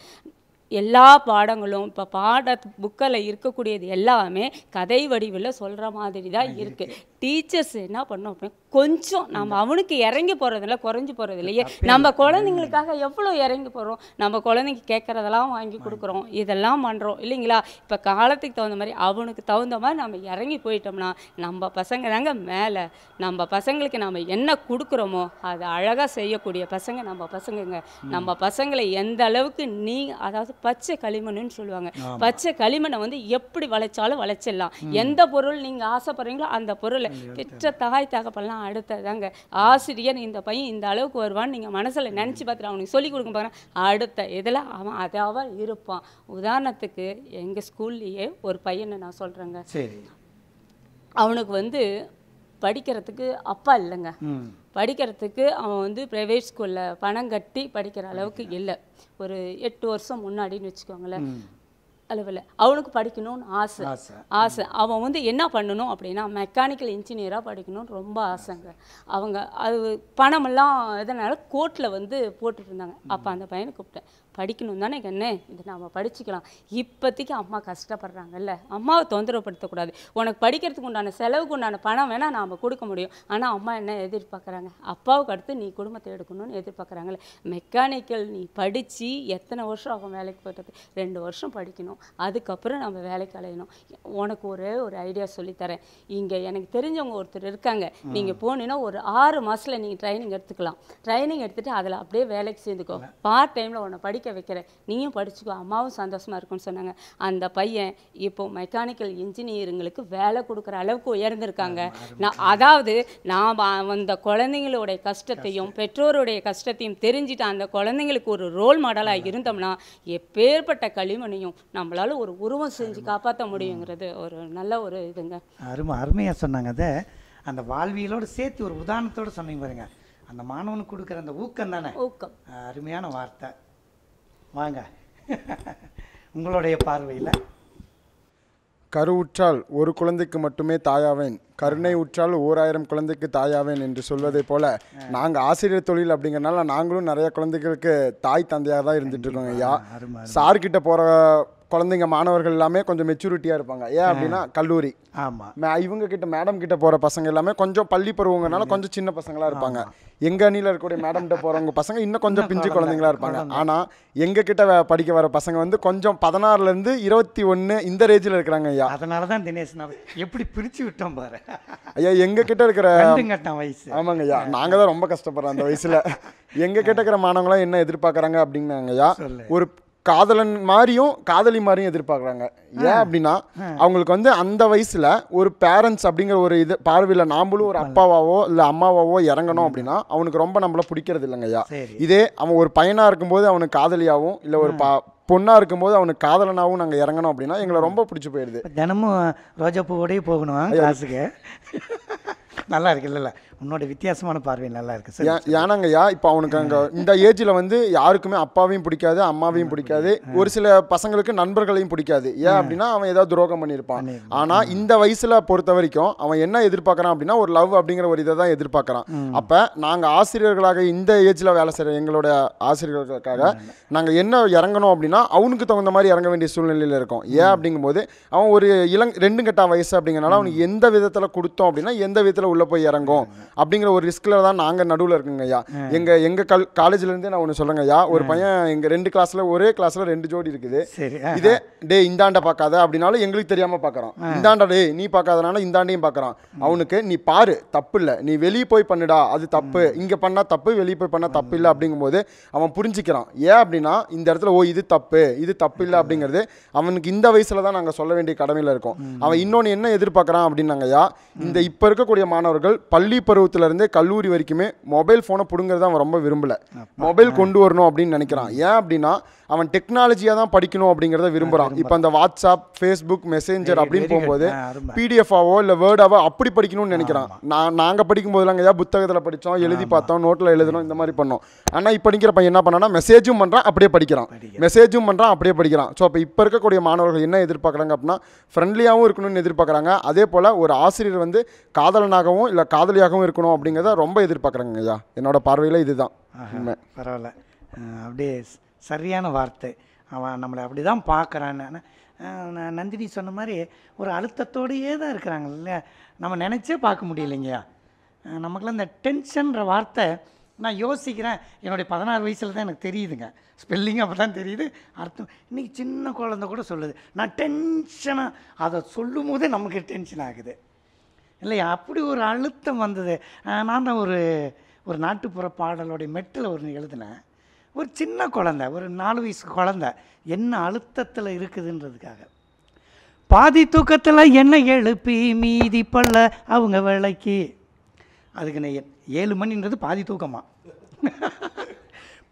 எல்லா பாடங்களும் இப்போ பாட புக்கில் இருக்கக்கூடியது எல்லாமே கதை வடிவில் சொல்கிற மாதிரி தான் இருக்குது டீச்சர்ஸ் என்ன பண்ணோம் அப்படின்னா கொஞ்சம் நம்ம அவனுக்கு இறங்கி போகிறதில்ல குறைஞ்சி போகிறது இல்லையே நம்ம குழந்தைங்களுக்காக எவ்வளோ இறங்கி போகிறோம் நம்ம குழந்தைங்க கேட்குறதெல்லாம் வாங்கி கொடுக்குறோம் இதெல்லாம் பண்ணுறோம் இல்லைங்களா இப்போ காலத்துக்கு தகுந்த மாதிரி அவனுக்கு தகுந்த மாதிரி நம்ம இறங்கி போயிட்டோம்னா நம்ம பசங்க தாங்க மேலே நம்ம பசங்களுக்கு நம்ம என்ன கொடுக்குறோமோ அதை அழகாக செய்யக்கூடிய பசங்க நம்ம பசங்கங்க நம்ம பசங்களை எந்த அளவுக்கு நீ அதாவது பச்சை களிமண்ணுன்னு சொல்லுவாங்க பச்சை களிமண்ணை வந்து எப்படி வளைச்சாலும் வளைச்சிடலாம் எந்த பொருள் நீங்கள் ஆசைப்படுறீங்களோ அந்த பொருள் இல்லை பெற்ற தாய் தகப்பெல்லாம் அடுத்ததாங்க ஆசிரியர் இந்த பையன் இந்த அளவுக்கு வருவான்னு நீங்கள் மனசில் நினச்சி பார்த்துட்டு அவனுக்கு சொல்லிக் கொடுக்க பாருங்க அடுத்த இதில் அவன் அதாவ இருப்பான் உதாரணத்துக்கு எங்கள் ஸ்கூல்லையே ஒரு பையனை நான் சொல்கிறேங்க அவனுக்கு வந்து படிக்கிறதுக்கு அப்பா இல்லைங்க படிக்கிறதுக்கு அவன் வந்து ப்ரைவேட் ஸ்கூலில் பணம் கட்டி படிக்கிற அளவுக்கு இல்லை ஒரு எட்டு வருஷம் முன்னாடின்னு வச்சுக்கோங்களேன் அளவில் அவனுக்கு படிக்கணும்னு ஆசை ஆசை அவன் வந்து என்ன பண்ணணும் அப்படின்னா மெக்கானிக்கல் இன்ஜினியராக படிக்கணும்னு ரொம்ப ஆசைங்க அவங்க அது பணமெல்லாம் இதனால் கோர்ட்டில் வந்து போட்டுட்டு இருந்தாங்க அப்போ அந்த பையனை கூப்பிட்டேன் படிக்கணும் தானே கண்ணு இது நாம் படிச்சுக்கலாம் இப்போதைக்கு அம்மா கஷ்டப்படுறாங்கல்ல அம்மாவை தொந்தரவுப்படுத்தக்கூடாது உனக்கு படிக்கிறதுக்கு உண்டான செலவுக்கு உண்டான பணம் வேணால் நாம் கொடுக்க முடியும் ஆனால் அம்மா என்ன எதிர்பார்க்குறாங்க அப்பாவுக்கு அடுத்து நீ குடும்பத்தை எடுக்கணும்னு எதிர்பார்க்குறாங்கல்ல மெக்கானிக்கல் நீ படித்து எத்தனை வருஷம் ஆகும் வேலைக்கு போய்ட்டு ரெண்டு வருஷம் படிக்கணும் அதுக்கப்புறம் நம்ம வேலைக்கு அலையணும் உனக்கு ஒரே ஒரு ஐடியா சொல்லித்தரேன் இங்கே எனக்கு தெரிஞ்சவங்க ஒருத்தர் இருக்காங்க நீங்கள் போனீங்கன்னா ஒரு ஆறு மாதத்தில் நீங்கள் ட்ரைனிங் எடுத்துக்கலாம் ட்ரைனிங் எடுத்துகிட்டு அதில் அப்படியே வேலைக்கு சேர்ந்துக்கோ பார்ட் டைமில் உன்னை படிக்க படிக்க வைக்கிறேன் நீயும் படிச்சுக்கோ அம்மாவும் சந்தோஷமாக இருக்கும்னு சொன்னாங்க அந்த பையன் இப்போ மெக்கானிக்கல் இன்ஜினியருங்களுக்கு வேலை கொடுக்குற அளவுக்கு உயர்ந்திருக்காங்க நான் அதாவது நான் அந்த குழந்தைங்களுடைய கஷ்டத்தையும் பெற்றோருடைய கஷ்டத்தையும் தெரிஞ்சுட்டு அந்த குழந்தைங்களுக்கு ஒரு ரோல் மாடலாக இருந்தோம்னா எப்பேற்பட்ட களிமண்ணையும் நம்மளால ஒரு உருவம் செஞ்சு காப்பாற்ற முடியுங்கிறது ஒரு நல்ல ஒரு இதுங்க அருமை அருமையாக சொன்னாங்க அதை அந்த வாழ்வியலோடு சேர்த்து ஒரு உதாரணத்தோடு சொன்னீங்க பாருங்க அந்த மாணவனுக்கு கொடுக்குற அந்த ஊக்கம் தானே ஊக்கம் அருமையான வார்த்தை வாங்க உங்களுடைய பார்வையில் கருவுற்றால் ஒரு குழந்தைக்கு மட்டுமே தாயாவேன் கருணை உற்றால் ஓர் ஆயிரம் குழந்தைக்கு தாயாவேன் என்று சொல்வதை போல நாங்கள் ஆசிரியர் தொழில் அப்படிங்கிறனால நாங்களும் நிறைய குழந்தைகளுக்கு தாய் தந்தையாக தான் இருந்துட்டு இருக்கோங்க ஐயா சார்கிட்ட போகிற குழந்தைங்க மாணவர்கள் எல்லாமே கொஞ்சம் மெச்சூரிட்டியாக இருப்பாங்க ஏன் அப்படின்னா கல்லூரி ஆமாம் இவங்க கிட்ட மேடம் கிட்ட போகிற பசங்க எல்லாமே கொஞ்சம் பள்ளி பருவங்கனால கொஞ்சம் சின்ன பசங்களாக இருப்பாங்க எங்கள் அணியில் இருக்கக்கூடிய மேடம்கிட்ட போகிறவங்க பசங்க இன்னும் கொஞ்சம் பிஞ்சு குழந்தைங்களா இருப்பாங்க ஆனால் எங்கள் கிட்ட படிக்க வர பசங்க வந்து கொஞ்சம் பதினாறுலேருந்து இருபத்தி ஒன்று இந்த ரேஞ்சில் இருக்கிறாங்க ஐயா அதனால தான் தினேஷ் எப்படி பிரித்து விட்டோம் பாரு ஐயா எங்கள் கிட்ட இருக்கிற வயசு ஆமாங்க ஐயா நாங்கள் தான் ரொம்ப கஷ்டப்படுறோம் அந்த வயசில் எங்கள் கிட்ட இருக்கிற மாணவங்களாம் என்ன எதிர்பார்க்குறாங்க அப்படின்னாங்க ஐயா ஒரு காதலன் மாதிரியும் காதலி மாதிரியும் எதிர்பார்க்குறாங்க ஏன் அப்படின்னா அவங்களுக்கு வந்து அந்த வயசில் ஒரு பேரண்ட்ஸ் அப்படிங்கிற ஒரு இது பார்வையில் நாம்பளும் ஒரு அப்பாவாவோ இல்லை அம்மாவாவோ இறங்கணும் அப்படின்னா அவனுக்கு ரொம்ப நம்மள பிடிக்கிறது இல்லைங்க ஐயா இதே அவன் ஒரு பையனாக இருக்கும்போது அவனுக்கு காதலியாகவும் இல்லை ஒரு பா பொண்ணாக இருக்கும்போது அவனுக்கு காதலனாகவும் நாங்கள் இறங்கணும் அப்படின்னா எங்களை ரொம்ப பிடிச்சி போயிடுது தினமும் ரோஜா பூவோடய போகணும் கிளாஸுக்கு நல்லா இல்லை உன்னோட வித்தியாசமான பார்வை நல்லா இருக்கு சார் ஏனாங்கய்யா இப்போ அவனுக்கு அங்கே இந்த ஏஜில் வந்து யாருக்குமே அப்பாவையும் பிடிக்காது அம்மாவையும் பிடிக்காது ஒரு சில பசங்களுக்கு நண்பர்களையும் பிடிக்காது ஏன் அப்படின்னா அவன் ஏதாவது துரோகம் பண்ணியிருப்பான் ஆனால் இந்த வயசில் பொறுத்த வரைக்கும் அவன் என்ன எதிர்பார்க்குறான் அப்படின்னா ஒரு லவ் அப்படிங்கிற ஒரு இதை தான் எதிர்பார்க்குறான் அப்போ நாங்கள் ஆசிரியர்களாக இந்த ஏஜில் வேலை செய்கிற எங்களோட ஆசிரியர்களுக்காக நாங்கள் என்ன இறங்கணும் அப்படின்னா அவனுக்கு தகுந்த மாதிரி இறங்க வேண்டிய சூழ்நிலையில் இருக்கும் ஏன் அப்படிங்கும்போது அவன் ஒரு இளங் ரெண்டு கட்டா வயசு அப்படிங்கிறனால அவனுக்கு எந்த விதத்தில் கொடுத்தோம் அப்படின்னா எந்த விதத்தில் உள்ளே போய் இறங்கும் அப்படிங்கிற ஒரு ரிஸ்கில் தான் நாங்கள் நடுவில் இருக்குங்க ஐயா எங்கள் எங்கள் கல் காலேஜ்லேருந்தே நான் ஒன்று சொல்லுங்க ஐயா ஒரு பையன் எங்கள் ரெண்டு கிளாஸில் ஒரே கிளாஸில் ரெண்டு ஜோடி இருக்குது இதே டே இந்தாண்ட பார்க்காத அப்படின்னாலும் எங்களுக்கு தெரியாமல் பார்க்குறோம் இந்தாண்டா டே நீ பார்க்காதனால இந்தாண்டையும் பார்க்குறான் அவனுக்கு நீ பாரு தப்பு இல்லை நீ வெளியே போய் பண்ணுடா அது தப்பு இங்கே பண்ணால் தப்பு வெளியே போய் பண்ணால் தப்பு இல்லை அப்படிங்கும்போது அவன் புரிஞ்சிக்கிறான் ஏன் அப்படின்னா இந்த இடத்துல ஓ இது தப்பு இது தப்பு இல்லை அப்படிங்கிறது அவனுக்கு இந்த வயசில் தான் நாங்கள் சொல்ல வேண்டிய கடமையில் இருக்கோம் அவன் இன்னொன்று என்ன எதிர்பார்க்குறான் அப்படின்னாங்கய்யா இந்த இப்போ இருக்கக்கூடிய மாணவர்கள் பள்ளி பருவத்திலேருந்தே கல்லூரி வரைக்குமே மொபைல் ஃபோனை பிடுங்கிறது அவன் ரொம்ப விரும்பலை மொபைல் கொண்டு வரணும் அப்படின்னு நினைக்கிறான் ஏன் அப்படின்னா அவன் டெக்னாலஜியாக தான் படிக்கணும் அப்படிங்கிறத விரும்புகிறான் இப்போ அந்த வாட்ஸ்அப் ஃபேஸ்புக் மெசேஞ்சர் அப்படின்னு போகும்போது பிடிஎஃப்ஆவோ இல்லை வேர்டாவோ அப்படி படிக்கணும்னு நினைக்கிறான் நான் நாங்கள் படிக்கும்போதெல்லாம் ஏதாவது புத்தகத்தில் படித்தோம் எழுதி பார்த்தோம் நோட்டில் எழுதணும் இந்த மாதிரி பண்ணோம் ஆனால் இப்போ படிக்கிறப்ப என்ன பண்ணான்னா மெசேஜும் பண்ணுறான் அப்படியே படிக்கிறான் மெசேஜும் பண்ணுறான் அப்படியே படிக்கிறான் ஸோ அப்போ இப்போ இருக்கக்கூடிய மாணவர்கள் என்ன எதிர்பார்க்குறாங்க அப்படின்னா ஃப்ரெண்ட்லியாகவும் இருக்கணும்னு எதிர்பார்க்குறாங்க அதே போல் ஒரு ஆசிரியர் வந்து காதலனாகவும் இல்லை காதலியாகவும் இருக்கணும் அப்படிங்கிறத ரொம்ப எதிர்பார்க்குறாங்க ஐயா என்னோட பார்வையில் இதுதான் பரவாயில்ல அப்படியே சரியான வார்த்தை அவன் நம்மளை அப்படி தான் பார்க்குறான்னு நந்தினி சொன்ன மாதிரி ஒரு அழுத்தத்தோடையே தான் இருக்கிறாங்க இல்லையா நம்ம நினச்சே பார்க்க முடியலைங்கய்யா நமக்குலாம் இந்த டென்ஷன்ற வார்த்தை நான் யோசிக்கிறேன் என்னுடைய பதினாறு வயசில் தான் எனக்கு தெரியுதுங்க ஸ்பெல்லிங் அப்போ தான் தெரியுது அர்த்தம் இன்றைக்கி சின்ன குழந்த கூட சொல்லுது நான் டென்ஷனாக அதை சொல்லும் போதே நமக்கு டென்ஷன் ஆகுது இல்லையா அப்படி ஒரு அழுத்தம் வந்தது நான் தான் ஒரு ஒரு நாட்டுப்புற பாடலோடைய மெட்டில் ஒரு எழுதினேன் ஒரு சின்ன குழந்த ஒரு நாலு வயசு குழந்த என்ன அழுத்தத்தில் இருக்குதுன்றதுக்காக பாதி தூக்கத்தில் என்ன எழுப்பி மீதி பல்ல அவங்க விளக்கி அதுக்கு நான் ஏழு மணின்றது பாதி தூக்கமா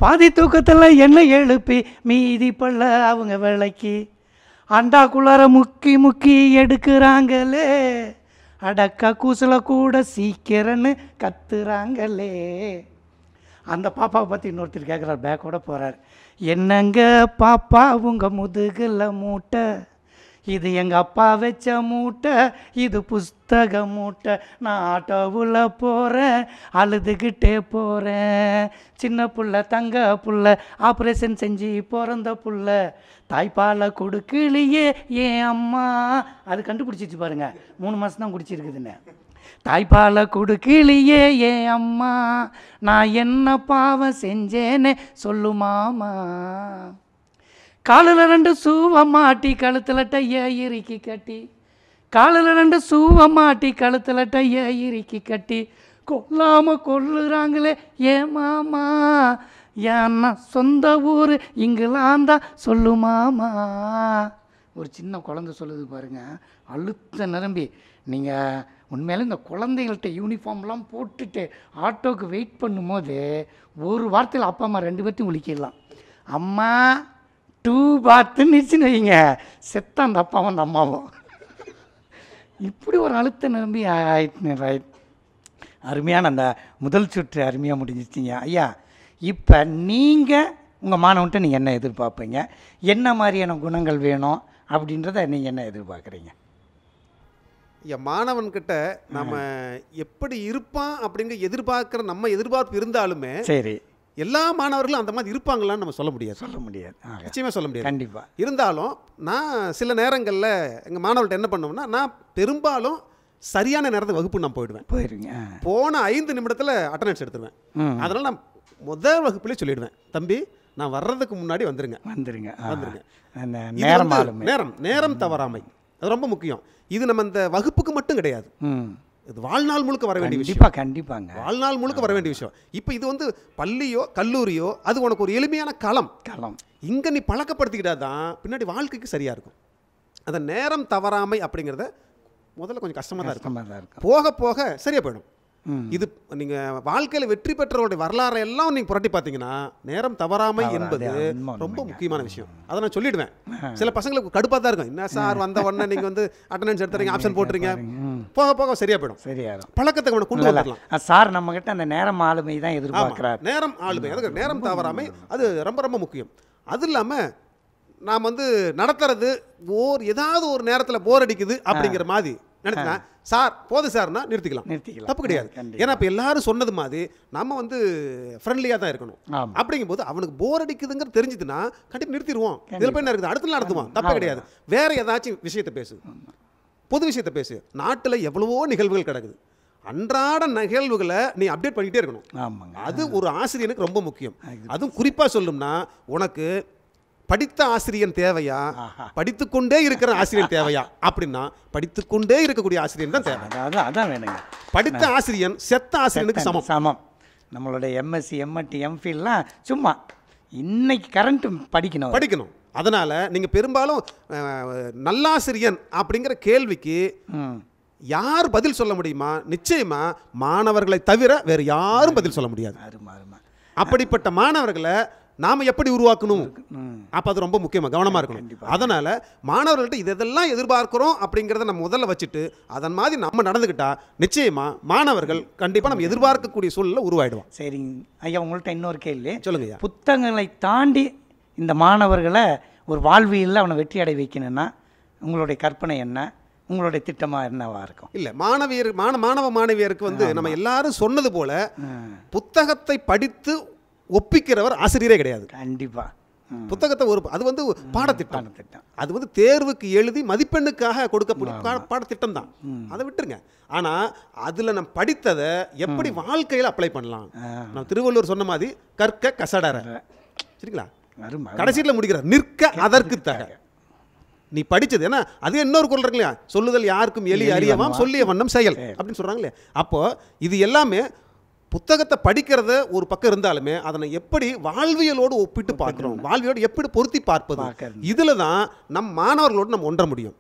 பாதி தூக்கத்தில் என்ன எழுப்பி மீதி பல்ல அவங்க அண்டா அண்டாக்குள்ளார முக்கி முக்கி எடுக்கிறாங்களே அடக்கா கூசல கூட சீக்கிரன்னு கத்துறாங்களே அந்த பாப்பாவை பற்றி இன்னொருத்தர் கேட்குறாரு பேக்கோட போகிறார் என்னங்க பாப்பா உங்கள் முதுகில் மூட்டை இது எங்கள் அப்பா வச்ச மூட்டை இது புஸ்தக மூட்டை நான் ஆட்டோவில் போகிறேன் அழுதுகிட்டே போகிறேன் சின்ன புள்ள தங்க புள்ள ஆப்ரேஷன் செஞ்சு பிறந்த புள்ள தாய்ப்பாலை கொடுக்கலையே ஏன் அம்மா அது கண்டுபிடிச்சிச்சு பாருங்கள் மூணு மாதம் தான் குடிச்சிருக்குதுன்னு தாய்ப்பால கிளியே ஏ அம்மா நான் என்ன பாவம் செஞ்சேனே சொல்லுமாமா காலில் ரெண்டு சூவை மாட்டி கழுத்தில் டைய இறுக்கி கட்டி காலில் ரெண்டு சூவை மாட்டி கழுத்தில் டைய இறுக்கி கட்டி கொல்லாமல் கொல்லுறாங்களே ஏ மாமா ஏன்னா சொந்த ஊர் இங்கிலாந்தா சொல்லுமாமா ஒரு சின்ன குழந்த சொல்லுது பாருங்கள் அழுத்த நிரம்பி நீங்கள் உண்மையில இந்த குழந்தைகள்கிட்ட யூனிஃபார்ம்லாம் போட்டுட்டு ஆட்டோவுக்கு வெயிட் பண்ணும்போது ஒரு வாரத்தில் அப்பா அம்மா ரெண்டு பேர்த்தையும் ஒழிக்கிடலாம் அம்மா டூ பாத்துன்னுச்சுன்னு வைங்க செத்த அந்த அப்பாவும் அந்த அம்மாவும் இப்படி ஒரு அழுத்த நிரம்பி அருமையான அந்த முதல் சுற்று அருமையாக முடிஞ்சிச்சிங்க ஐயா இப்போ நீங்கள் உங்கள் மாணவன்ட்ட நீங்கள் என்ன எதிர்பார்ப்பீங்க என்ன மாதிரியான குணங்கள் வேணும் அப்படின்றத நீங்கள் என்ன எதிர்பார்க்குறீங்க மாணவன்கிட்ட நம்ம எப்படி இருப்பான் அப்படிங்கிற எதிர்பார்க்குற நம்ம எதிர்பார்ப்பு இருந்தாலுமே சரி எல்லா மாணவர்களும் அந்த மாதிரி இருப்பாங்களான்னு நம்ம சொல்ல முடியாது சொல்ல முடியாது நிச்சயமாக சொல்ல முடியாது கண்டிப்பாக இருந்தாலும் நான் சில நேரங்களில் எங்கள் மாணவர்கிட்ட என்ன பண்ணுவோம்னா நான் பெரும்பாலும் சரியான நேரத்தை வகுப்பு நான் போயிடுவேன் போயிருங்க போன ஐந்து நிமிடத்தில் அட்டண்டன்ஸ் எடுத்துருவேன் அதனால் நான் முதல் வகுப்புலேயே சொல்லிடுவேன் தம்பி நான் வர்றதுக்கு முன்னாடி வந்துருங்க வந்துருங்க வந்துருங்க நேரம் நேரம் நேரம் தவறாமை அது ரொம்ப முக்கியம் இது நம்ம இந்த வகுப்புக்கு மட்டும் கிடையாது இது வாழ்நாள் முழுக்க வர வேண்டிய விஷயம் கண்டிப்பாங்க வாழ்நாள் முழுக்க வர வேண்டிய விஷயம் இப்போ இது வந்து பள்ளியோ கல்லூரியோ அது உனக்கு ஒரு எளிமையான களம் களம் இங்கே நீ பழக்கப்படுத்திக்கிட்டா தான் பின்னாடி வாழ்க்கைக்கு சரியாக இருக்கும் அந்த நேரம் தவறாமை அப்படிங்கிறத முதல்ல கொஞ்சம் கஷ்டமாக தான் இருக்கும் போக போக சரியாக போயிடும் இது நீங்க வாழ்க்கையில வெற்றி பெற்றவருடைய வரலாறு எல்லாம் நீங்க புரட்டி பாத்தீங்கன்னா நேரம் தவறாமை என்பது ரொம்ப முக்கியமான விஷயம் அதை நான் சொல்லிடுவேன் சில பசங்களுக்கு கடுப்பா தான் இருக்கும் என்ன சார் வந்த உடனே நீங்க வந்து அட்டண்டன்ஸ் எடுத்துறீங்க ஆப்ஷன் போட்டுறீங்க போக போக சரியா போயிடும் சரியா பழக்கத்தை கொண்டு வரலாம் சார் நம்ம கிட்ட அந்த நேரம் ஆளுமை தான் எதிர்பார்க்கிறார் நேரம் ஆளுமை அதுக்கு நேரம் தவறாமை அது ரொம்ப ரொம்ப முக்கியம் அது இல்லாம நாம் வந்து நடத்துறது ஓர் ஏதாவது ஒரு நேரத்தில் போர் அடிக்குது அப்படிங்கிற மாதிரி நினைச்சா சார் போதும் சார்னா நிறுத்திக்கலாம் நிறுத்திக்கலாம் தப்பு கிடையாது ஏன்னா இப்போ எல்லாரும் சொன்னது மாதிரி நம்ம வந்து ஃப்ரெண்ட்லியாக தான் இருக்கணும் அப்படிங்கும்போது அவனுக்கு போர் அடிக்குதுங்கிற தெரிஞ்சுதுன்னா கண்டிப்பாக நிறுத்திடுவோம் இதில் போய் என்ன இருக்குது அடுத்த நடத்துவான் தப்பு கிடையாது வேற ஏதாச்சும் விஷயத்த பேசு பொது விஷயத்தை பேசு நாட்டில் எவ்வளவோ நிகழ்வுகள் கிடக்குது அன்றாட நிகழ்வுகளை நீ அப்டேட் பண்ணிகிட்டே இருக்கணும் அது ஒரு ஆசிரியனுக்கு ரொம்ப முக்கியம் அதுவும் குறிப்பாக சொல்லும்னா உனக்கு படித்த ஆசிரியன் தேவையா படித்துக்கொண்டே இருக்கிற ஆசிரியன் தேவையா அப்படின்னா படித்துக்கொண்டே இருக்கக்கூடிய ஆசிரியன் தான் தேவை அதான் அதான் வேணுங்க படித்த ஆசிரியன் செத்த ஆசிரியனுக்கு சமம் சமம் நம்மளோட எம்எஸ்சி எம்எட்டி எம்ஃபில்லாம் சும்மா இன்னைக்கு கரண்ட் படிக்கணும் படிக்கணும் அதனால் நீங்கள் பெரும்பாலும் நல்லாசிரியன் அப்படிங்கிற கேள்விக்கு யார் பதில் சொல்ல முடியுமா நிச்சயமா மாணவர்களை தவிர வேறு யாரும் பதில் சொல்ல முடியாது அப்படிப்பட்ட மாணவர்களை நாம் எப்படி உருவாக்கணும் அப்போ அது ரொம்ப முக்கியமாக கவனமாக இருக்கணும் அதனால் மாணவர்கள்ட்ட இது இதெல்லாம் எதிர்பார்க்குறோம் அப்படிங்கிறத நம்ம முதல்ல வச்சுட்டு அதன் மாதிரி நம்ம நடந்துக்கிட்டால் நிச்சயமாக மாணவர்கள் கண்டிப்பாக நம்ம எதிர்பார்க்கக்கூடிய சூழலை உருவாயிடுவோம் சரிங்க ஐயா உங்கள்கிட்ட இன்னொரு கேள்வி சொல்லுங்க புத்தகங்களை தாண்டி இந்த மாணவர்களை ஒரு வாழ்வியலில் அவனை வெற்றி அடை வைக்கணும்னா உங்களுடைய கற்பனை என்ன உங்களுடைய திட்டமாக என்னவா இருக்கும் இல்லை மாணவியர் மாணவ மாணவியருக்கு வந்து நம்ம எல்லாரும் சொன்னது போல புத்தகத்தை படித்து ஒப்பிக்கிறவர் ஆசிரியரே கிடையாது கண்டிப்பாக புத்தகத்தை ஒரு அது வந்து பாடத்திட்டம் அது வந்து தேர்வுக்கு எழுதி மதிப்பெண்ணுக்காக கொடுக்கக்கூடிய பாடத்திட்டம் தான் அதை விட்டுருங்க ஆனால் அதில் நம்ம படித்ததை எப்படி வாழ்க்கையில் அப்ளை பண்ணலாம் நான் திருவள்ளுவர் சொன்ன மாதிரி கற்க கசடற சரிங்களா கடைசியில் முடிக்கிற நிற்க அதற்கு தக நீ படித்தது ஏன்னா அது இன்னொரு குரல் இருக்கு இல்லையா சொல்லுதல் யாருக்கும் எளி அறியவாம் சொல்லிய வண்ணம் செயல் அப்படின்னு சொல்கிறாங்களே அப்போ இது எல்லாமே புத்தகத்தை படிக்கிறத ஒரு பக்கம் இருந்தாலுமே அதனை எப்படி வாழ்வியலோடு ஒப்பிட்டு பார்க்குறோம் வாழ்வியோடு எப்படி பொருத்தி பார்ப்பது இதில் தான் நம் மாணவர்களோடு நம்ம ஒன்ற முடியும்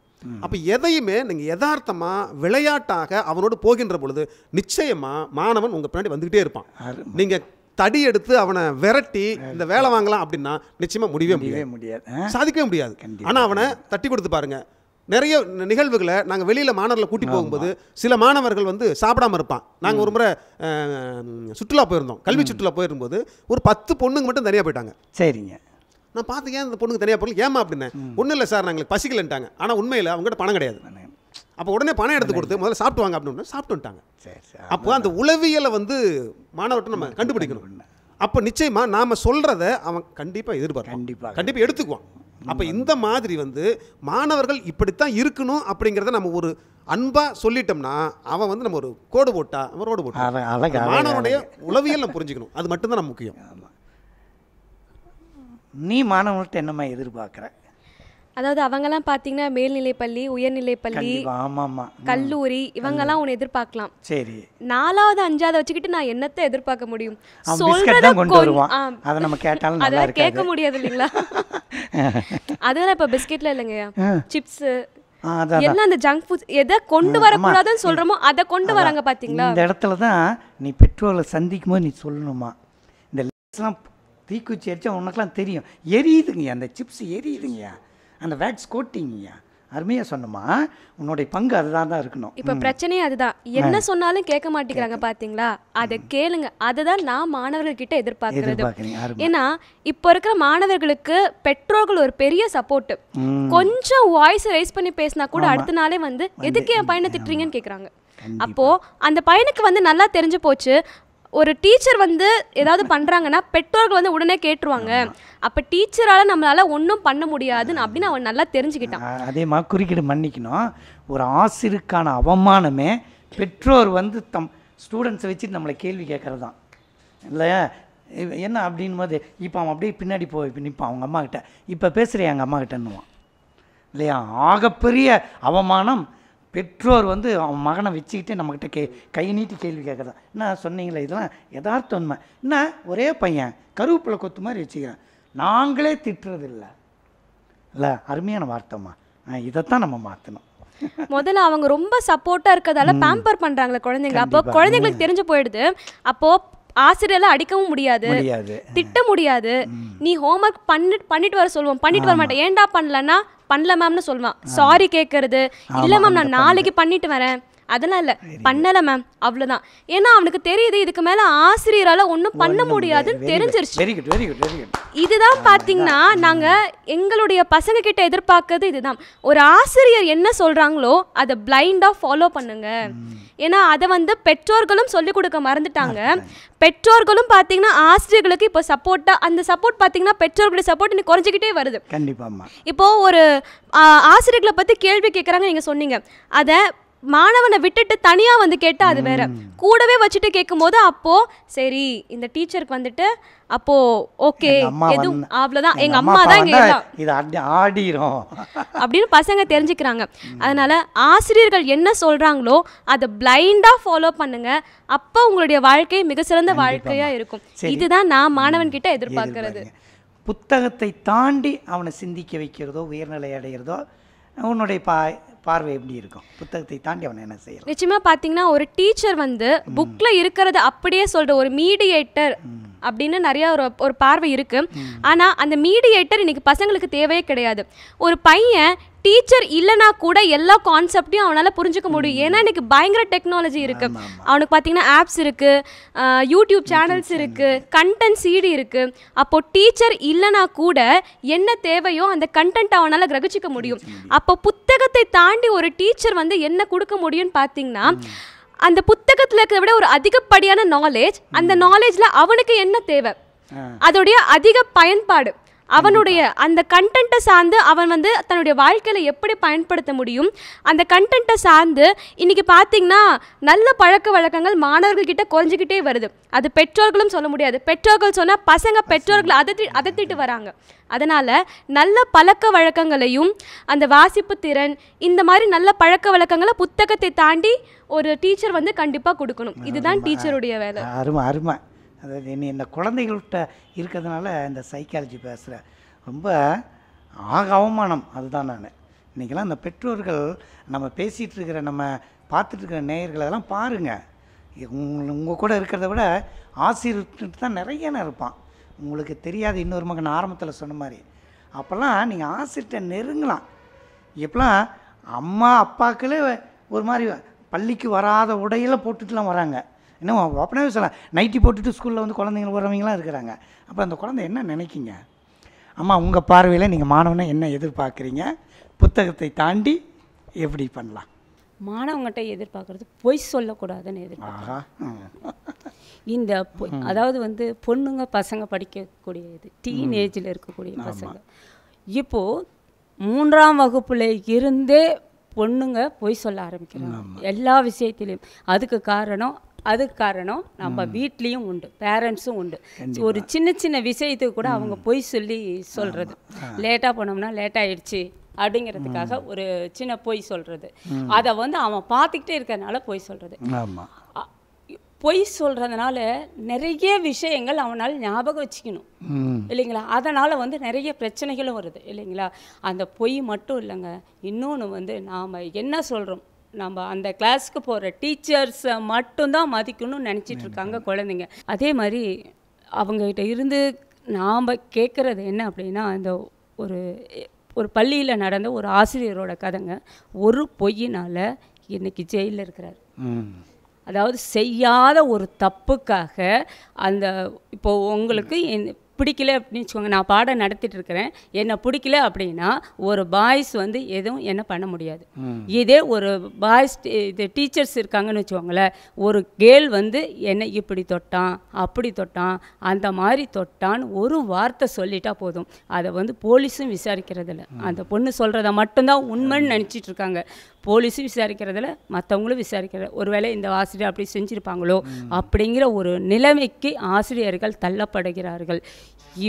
அப்போ எதையுமே நீங்கள் யதார்த்தமாக விளையாட்டாக அவனோடு போகின்ற பொழுது நிச்சயமாக மாணவன் உங்கள் பின்னாடி வந்துக்கிட்டே இருப்பான் நீங்கள் தடி எடுத்து அவனை விரட்டி இந்த வேலை வாங்கலாம் அப்படின்னா நிச்சயமாக முடியவே முடியவே முடியாது சாதிக்கவே முடியாது ஆனால் அவனை தட்டி கொடுத்து பாருங்கள் நிறைய நிகழ்வுகளை நாங்கள் வெளியில் மாணவர்களை கூட்டி போகும்போது சில மாணவர்கள் வந்து சாப்பிடாம இருப்பான் நாங்கள் ஒரு முறை சுற்றுலா போயிருந்தோம் கல்வி சுற்றுலா போயிருக்கும்போது ஒரு பத்து பொண்ணுங்க மட்டும் தனியாக போயிட்டாங்க சரிங்க நான் பார்த்து ஏன் அந்த பொண்ணுக்கு தனியாக போகல ஏமா அப்படின்னு ஒன்றும் இல்லை சார் நாங்கள் பசிக்கலன்ட்டாங்க ஆனால் உண்மையில் அவங்ககிட்ட பணம் கிடையாது அப்போ உடனே பணம் எடுத்து கொடுத்து முதல்ல சாப்பிட்டுவாங்க அப்படின்னு சாப்பிட்டுட்டாங்க அப்போ அந்த உளவியலை வந்து மாணவர்கிட்ட நம்ம கண்டுபிடிக்கணும் அப்போ நிச்சயமாக நாம் சொல்கிறத அவன் கண்டிப்பாக எதிர்பார்க்கணும் கண்டிப்பாக கண்டிப்பாக எடுத்துக்குவான் அப்போ இந்த மாதிரி வந்து மாணவர்கள் இப்படித்தான் இருக்கணும் அப்படிங்கிறத நம்ம ஒரு அன்பாக சொல்லிட்டோம்னா அவன் வந்து நம்ம ஒரு கோடு போட்டா அவன் ரோடு போட்டா மாணவனுடைய உளவியல் நம்ம புரிஞ்சுக்கணும் அது மட்டும்தான் நம்ம முக்கியம் நீ மாணவர்கிட்ட என்னம்மா எதிர்பார்க்குற அதாவது அவங்க அவங்கெல்லாம் பள்ளி மேல்நிலைப்பள்ளி உயர்நிலைப்பள்ளி கல்லூரி இவங்கெல்லாம் உன்னை எதிர்பார்க்கலாம் சரி நாலாவது அஞ்சாவது வச்சுக்கிட்டு நான் என்னத்தை எதிர்பார்க்க முடியும் அதை நம்ம கேட்டாலும் கேட்க முடியாது இல்லைங்களா அதெல்லாம் இப்ப பிஸ்கெட்ல இல்லைங்க சிப்ஸ் எல்லாம் அந்த ஜங்க் ஃபுட் எதை கொண்டு வரக்கூடாதுன்னு சொல்றோமோ அதை கொண்டு வராங்க பாத்தீங்களா இந்த இடத்துல தான் நீ பெற்றோர்களை சந்திக்கும் போது நீ சொல்லணுமா இந்த லேஸ்லாம் தீக்குச்சி எரிச்சா உனக்குலாம் தெரியும் எரியுதுங்கய்யா அந்த சிப்ஸ் எரியுதுங்கய்யா அந்த வேக்ஸ் கோட்டிங்கய்யா அருமையாக சொன்னமா உன்னுடைய பங்கு அதுதான் தான் இருக்கணும் இப்போ பிரச்சனையே அதுதான் என்ன சொன்னாலும் கேட்க மாட்டேங்கிறாங்க பார்த்தீங்களா அதை கேளுங்க அதுதான் நான் நான் மாணவர்கள்கிட்ட எதிர்பார்க்கறது ஏன்னா இப்போ இருக்கிற மாணவர்களுக்கு பெற்றோர்கள் ஒரு பெரிய சப்போர்ட் கொஞ்சம் வாய்ஸ் ரைஸ் பண்ணி பேசினா கூட அடுத்த நாளே வந்து எதுக்கு என் பையனை திட்டுறீங்கன்னு கேட்குறாங்க அப்போ அந்த பையனுக்கு வந்து நல்லா தெரிஞ்சு போச்சு ஒரு டீச்சர் வந்து ஏதாவது பண்ணுறாங்கன்னா பெற்றோர்கள் வந்து உடனே கேட்டுருவாங்க அப்போ டீச்சரால் நம்மளால் ஒன்றும் பண்ண முடியாதுன்னு அப்படின்னு அவன் நல்லா தெரிஞ்சுக்கிட்டான் அதே மாதிரி குறுக்கிடு மன்னிக்கணும் ஒரு ஆசிரியருக்கான அவமானமே பெற்றோர் வந்து தம் ஸ்டூடெண்ட்ஸை வச்சு நம்மளை கேள்வி கேட்குறது தான் இல்லையா என்ன அப்படின் போது இப்போ அவன் அப்படியே பின்னாடி போய் நிற்பான் அவங்க அம்மாக்கிட்ட இப்போ பேசுகிறேன் எங்கள் அம்மாக்கிட்டன்னுவான் இல்லையா ஆகப்பெரிய அவமானம் பெற்றோர் வந்து அவன் மகனை வச்சுக்கிட்டு நம்மக்கிட்ட கே கை நீட்டி கேள்வி கேட்குறதா என்ன சொன்னீங்களே இதெல்லாம் யதார்த்த உண்மை என்ன ஒரே பையன் கருவேப்பிலை கொத்து மாதிரி வச்சுக்கிறான் நாங்களே திட்டுறது இல்லை அருமையான வார்த்தைம்மா இதைத்தான் நம்ம மாற்றணும் முதல்ல அவங்க ரொம்ப சப்போர்ட்டா இருக்கிறதால பேம்பர் பண்றாங்களே குழந்தைங்க அப்போ குழந்தைங்களுக்கு தெரிஞ்சு போயிடுது அப்போ ஆசிரியர்லாம் அடிக்கவும் முடியாது திட்ட முடியாது நீ ஹோம்ஒர்க் பண்ணி பண்ணிட்டு வர சொல்லுவோம் பண்ணிட்டு வர மாட்டேன் ஏன்டா பண்ணலன்னா பண்ணல மேம்னு சொல்லுவான் சாரி கேட்கறது இல்லை மேம் நான் நாளைக்கு பண்ணிட்டு வரேன் அதெல்லாம் இல்லை பண்ணலை மேம் அவ்வளோதான் ஏன்னா அவனுக்கு தெரியுது இதுக்கு மேலே ஆசிரியரால் ஒன்றும் பண்ண முடியாதுன்னு தெரிஞ்சிருச்சு இதுதான் பார்த்தீங்கன்னா நாங்கள் எங்களுடைய பசங்க கிட்ட எதிர்பார்க்கறது இதுதான் ஒரு ஆசிரியர் என்ன சொல்கிறாங்களோ அதை பிளைண்டாக ஃபாலோ பண்ணுங்க ஏன்னா அதை வந்து பெற்றோர்களும் சொல்லிக் கொடுக்க மறந்துட்டாங்க பெற்றோர்களும் பார்த்தீங்கன்னா ஆசிரியர்களுக்கு இப்போ சப்போர்ட்டாக அந்த சப்போர்ட் பார்த்தீங்கன்னா பெற்றோர்களுடைய சப்போர்ட் இன்னும் குறைஞ்சிக்கிட்டே வருது கண்டிப்பாக இப்போ ஒரு ஆசிரியர்களை பற்றி கேள்வி கேட்குறாங்க நீங்கள் சொன்னீங்க அதை மாணவனை விட்டுட்டு தனியாக வந்து கேட்டால் அது வேற கூடவே வச்சுட்டு கேட்கும்போது அப்போ சரி இந்த டீச்சருக்கு வந்துட்டு அப்போ ஓகே எதுவும் அவ்வளோதான் எங்கள் அம்மா தான் இங்கே இது ஆடிரும் அப்படின்னு பசங்க தெரிஞ்சுக்கிறாங்க அதனால ஆசிரியர்கள் என்ன சொல்கிறாங்களோ அதை பிளைண்டாக ஃபாலோ பண்ணுங்க அப்போ உங்களுடைய வாழ்க்கை மிக சிறந்த வாழ்க்கையாக இருக்கும் இதுதான் நான் மாணவன் கிட்ட எதிர்பார்க்கறது புத்தகத்தை தாண்டி அவனை சிந்திக்க வைக்கிறதோ உயர்நிலை அடைகிறதோ உன்னுடைய பா பார்வை எப்படி இருக்கும் புத்தகத்தை தாண்டி அவன் என்ன செய்யலாம் நிச்சயமா பாத்தீங்கன்னா ஒரு டீச்சர் வந்து புக்ல இருக்கிறத அப்படியே சொல்ற ஒரு மீடியேட்டர் அப்படின்னு நிறைய ஒரு ஒரு பார்வை இருக்கு ஆனா அந்த மீடியேட்டர் இன்னைக்கு பசங்களுக்கு தேவையே கிடையாது ஒரு பையன் டீச்சர் இல்லைனா கூட எல்லா கான்செப்டையும் அவனால் புரிஞ்சுக்க முடியும் ஏன்னா இன்னைக்கு பயங்கர டெக்னாலஜி இருக்கு அவனுக்கு பார்த்தீங்கன்னா ஆப்ஸ் இருக்கு யூடியூப் சேனல்ஸ் இருக்கு கண்டென்ட் சீடி இருக்கு அப்போ டீச்சர் இல்லைனா கூட என்ன தேவையோ அந்த கண்டென்ட் அவனால் கிரகிச்சிக்க முடியும் அப்போ புத்தகத்தை தாண்டி ஒரு டீச்சர் வந்து என்ன கொடுக்க முடியும்னு பார்த்தீங்கன்னா அந்த புத்தகத்தில் இருக்கிற விட ஒரு அதிகப்படியான நாலேஜ் அந்த நாலேஜில் அவனுக்கு என்ன தேவை அதோடைய அதிக பயன்பாடு அவனுடைய அந்த கண்டென்ட்டை சார்ந்து அவன் வந்து தன்னுடைய வாழ்க்கையில் எப்படி பயன்படுத்த முடியும் அந்த கண்டென்ட்டை சார்ந்து இன்றைக்கி பார்த்தீங்கன்னா நல்ல பழக்க வழக்கங்கள் மாணவர்கள்கிட்ட குறைஞ்சிக்கிட்டே வருது அது பெற்றோர்களும் சொல்ல முடியாது பெற்றோர்கள் சொன்னால் பசங்க பெற்றோர்களை அதை அதட்டிட்டு வராங்க அதனால் நல்ல பழக்க வழக்கங்களையும் அந்த வாசிப்பு திறன் இந்த மாதிரி நல்ல பழக்க வழக்கங்களை புத்தகத்தை தாண்டி ஒரு டீச்சர் வந்து கண்டிப்பாக கொடுக்கணும் இதுதான் டீச்சருடைய வேலை அருமை அருமை அதாவது இனி இந்த குழந்தைகள்கிட்ட இருக்கிறதுனால இந்த சைக்காலஜி பேசுகிறேன் ரொம்ப ஆக அவமானம் அதுதான் நான் இன்றைக்கெல்லாம் இந்த பெற்றோர்கள் நம்ம பேசிகிட்டு இருக்கிற நம்ம பார்த்துட்ருக்கிற நேயர்கள் அதெல்லாம் பாருங்கள் உங்கள் உங்கள் கூட இருக்கிறத விட ஆசிரியர்கிட்ட தான் நிறைய நான் இருப்பான் உங்களுக்கு தெரியாத இன்னொரு மகன் ஆரம்பத்தில் சொன்ன மாதிரி அப்போல்லாம் நீங்கள் ஆசிரியர்கிட்ட நெருங்கலாம் இப்போலாம் அம்மா அப்பாக்களே ஒரு மாதிரி பள்ளிக்கு வராத உடையில் போட்டுட்டுலாம் வராங்க என்ன அப்படின்னா சொல்லலாம் நைட்டி போட்டுட்டு ஸ்கூலில் வந்து குழந்தைங்க போகிறவங்களாம் இருக்கிறாங்க அப்போ அந்த குழந்தை என்ன நினைக்கிங்க அம்மா உங்கள் பார்வையில் நீங்கள் மாணவனை என்ன எதிர்பார்க்குறீங்க புத்தகத்தை தாண்டி எப்படி பண்ணலாம் மாணவங்கிட்ட எதிர்பார்க்குறது பொய் சொல்லக்கூடாதுன்னு எதிர்பார்க்குறேன் இந்த அதாவது வந்து பொண்ணுங்க பசங்க படிக்கக்கூடிய இது டீன் ஏஜில் இருக்கக்கூடிய பசங்க இப்போது மூன்றாம் வகுப்பில் இருந்தே பொண்ணுங்க பொய் சொல்ல ஆரம்பிக்கிறாங்க எல்லா விஷயத்திலையும் அதுக்கு காரணம் அதுக்கு காரணம் நம்ம வீட்லேயும் உண்டு பேரண்ட்ஸும் உண்டு ஒரு சின்ன சின்ன விஷயத்துக்கு கூட அவங்க பொய் சொல்லி சொல்கிறது லேட்டாக போனோம்னா லேட் ஆயிடுச்சு அப்படிங்கிறதுக்காக ஒரு சின்ன பொய் சொல்கிறது அதை வந்து அவன் பார்த்துக்கிட்டே இருக்கிறதுனால பொய் சொல்கிறது பொய் சொல்கிறதுனால நிறைய விஷயங்கள் அவனால் ஞாபகம் வச்சுக்கணும் இல்லைங்களா அதனால் வந்து நிறைய பிரச்சனைகளும் வருது இல்லைங்களா அந்த பொய் மட்டும் இல்லைங்க இன்னொன்று வந்து நாம் என்ன சொல்கிறோம் நம்ம அந்த கிளாஸ்க்கு போகிற டீச்சர்ஸை மட்டும்தான் மதிக்கணும்னு நினச்சிட்டு இருக்காங்க குழந்தைங்க அதே மாதிரி அவங்ககிட்ட இருந்து நாம் கேட்குறது என்ன அப்படின்னா அந்த ஒரு ஒரு பள்ளியில் நடந்த ஒரு ஆசிரியரோட கதைங்க ஒரு பொய்யினால் இன்றைக்கி ஜெயிலில் இருக்கிறார் அதாவது செய்யாத ஒரு தப்புக்காக அந்த இப்போது உங்களுக்கு என் பிடிக்கல அப்படின்னு வச்சுக்கோங்க நான் பாடம் நடத்திட்டு இருக்கிறேன் என்னை பிடிக்கல அப்படின்னா ஒரு பாய்ஸ் வந்து எதுவும் என்ன பண்ண முடியாது இதே ஒரு பாய்ஸ் இது டீச்சர்ஸ் இருக்காங்கன்னு வச்சுக்கோங்களேன் ஒரு கேள் வந்து என்னை இப்படி தொட்டான் அப்படி தொட்டான் அந்த மாதிரி தொட்டான்னு ஒரு வார்த்தை சொல்லிட்டா போதும் அதை வந்து போலீஸும் விசாரிக்கிறதில்ல அந்த பொண்ணு சொல்கிறத மட்டும்தான் உண்மைன்னு நினச்சிட்டு இருக்காங்க போலீஸும் விசாரிக்கிறதில்ல மற்றவங்களும் விசாரிக்கிறது ஒருவேளை இந்த ஆசிரியர் அப்படி செஞ்சுருப்பாங்களோ அப்படிங்கிற ஒரு நிலைமைக்கு ஆசிரியர்கள் தள்ளப்படுகிறார்கள்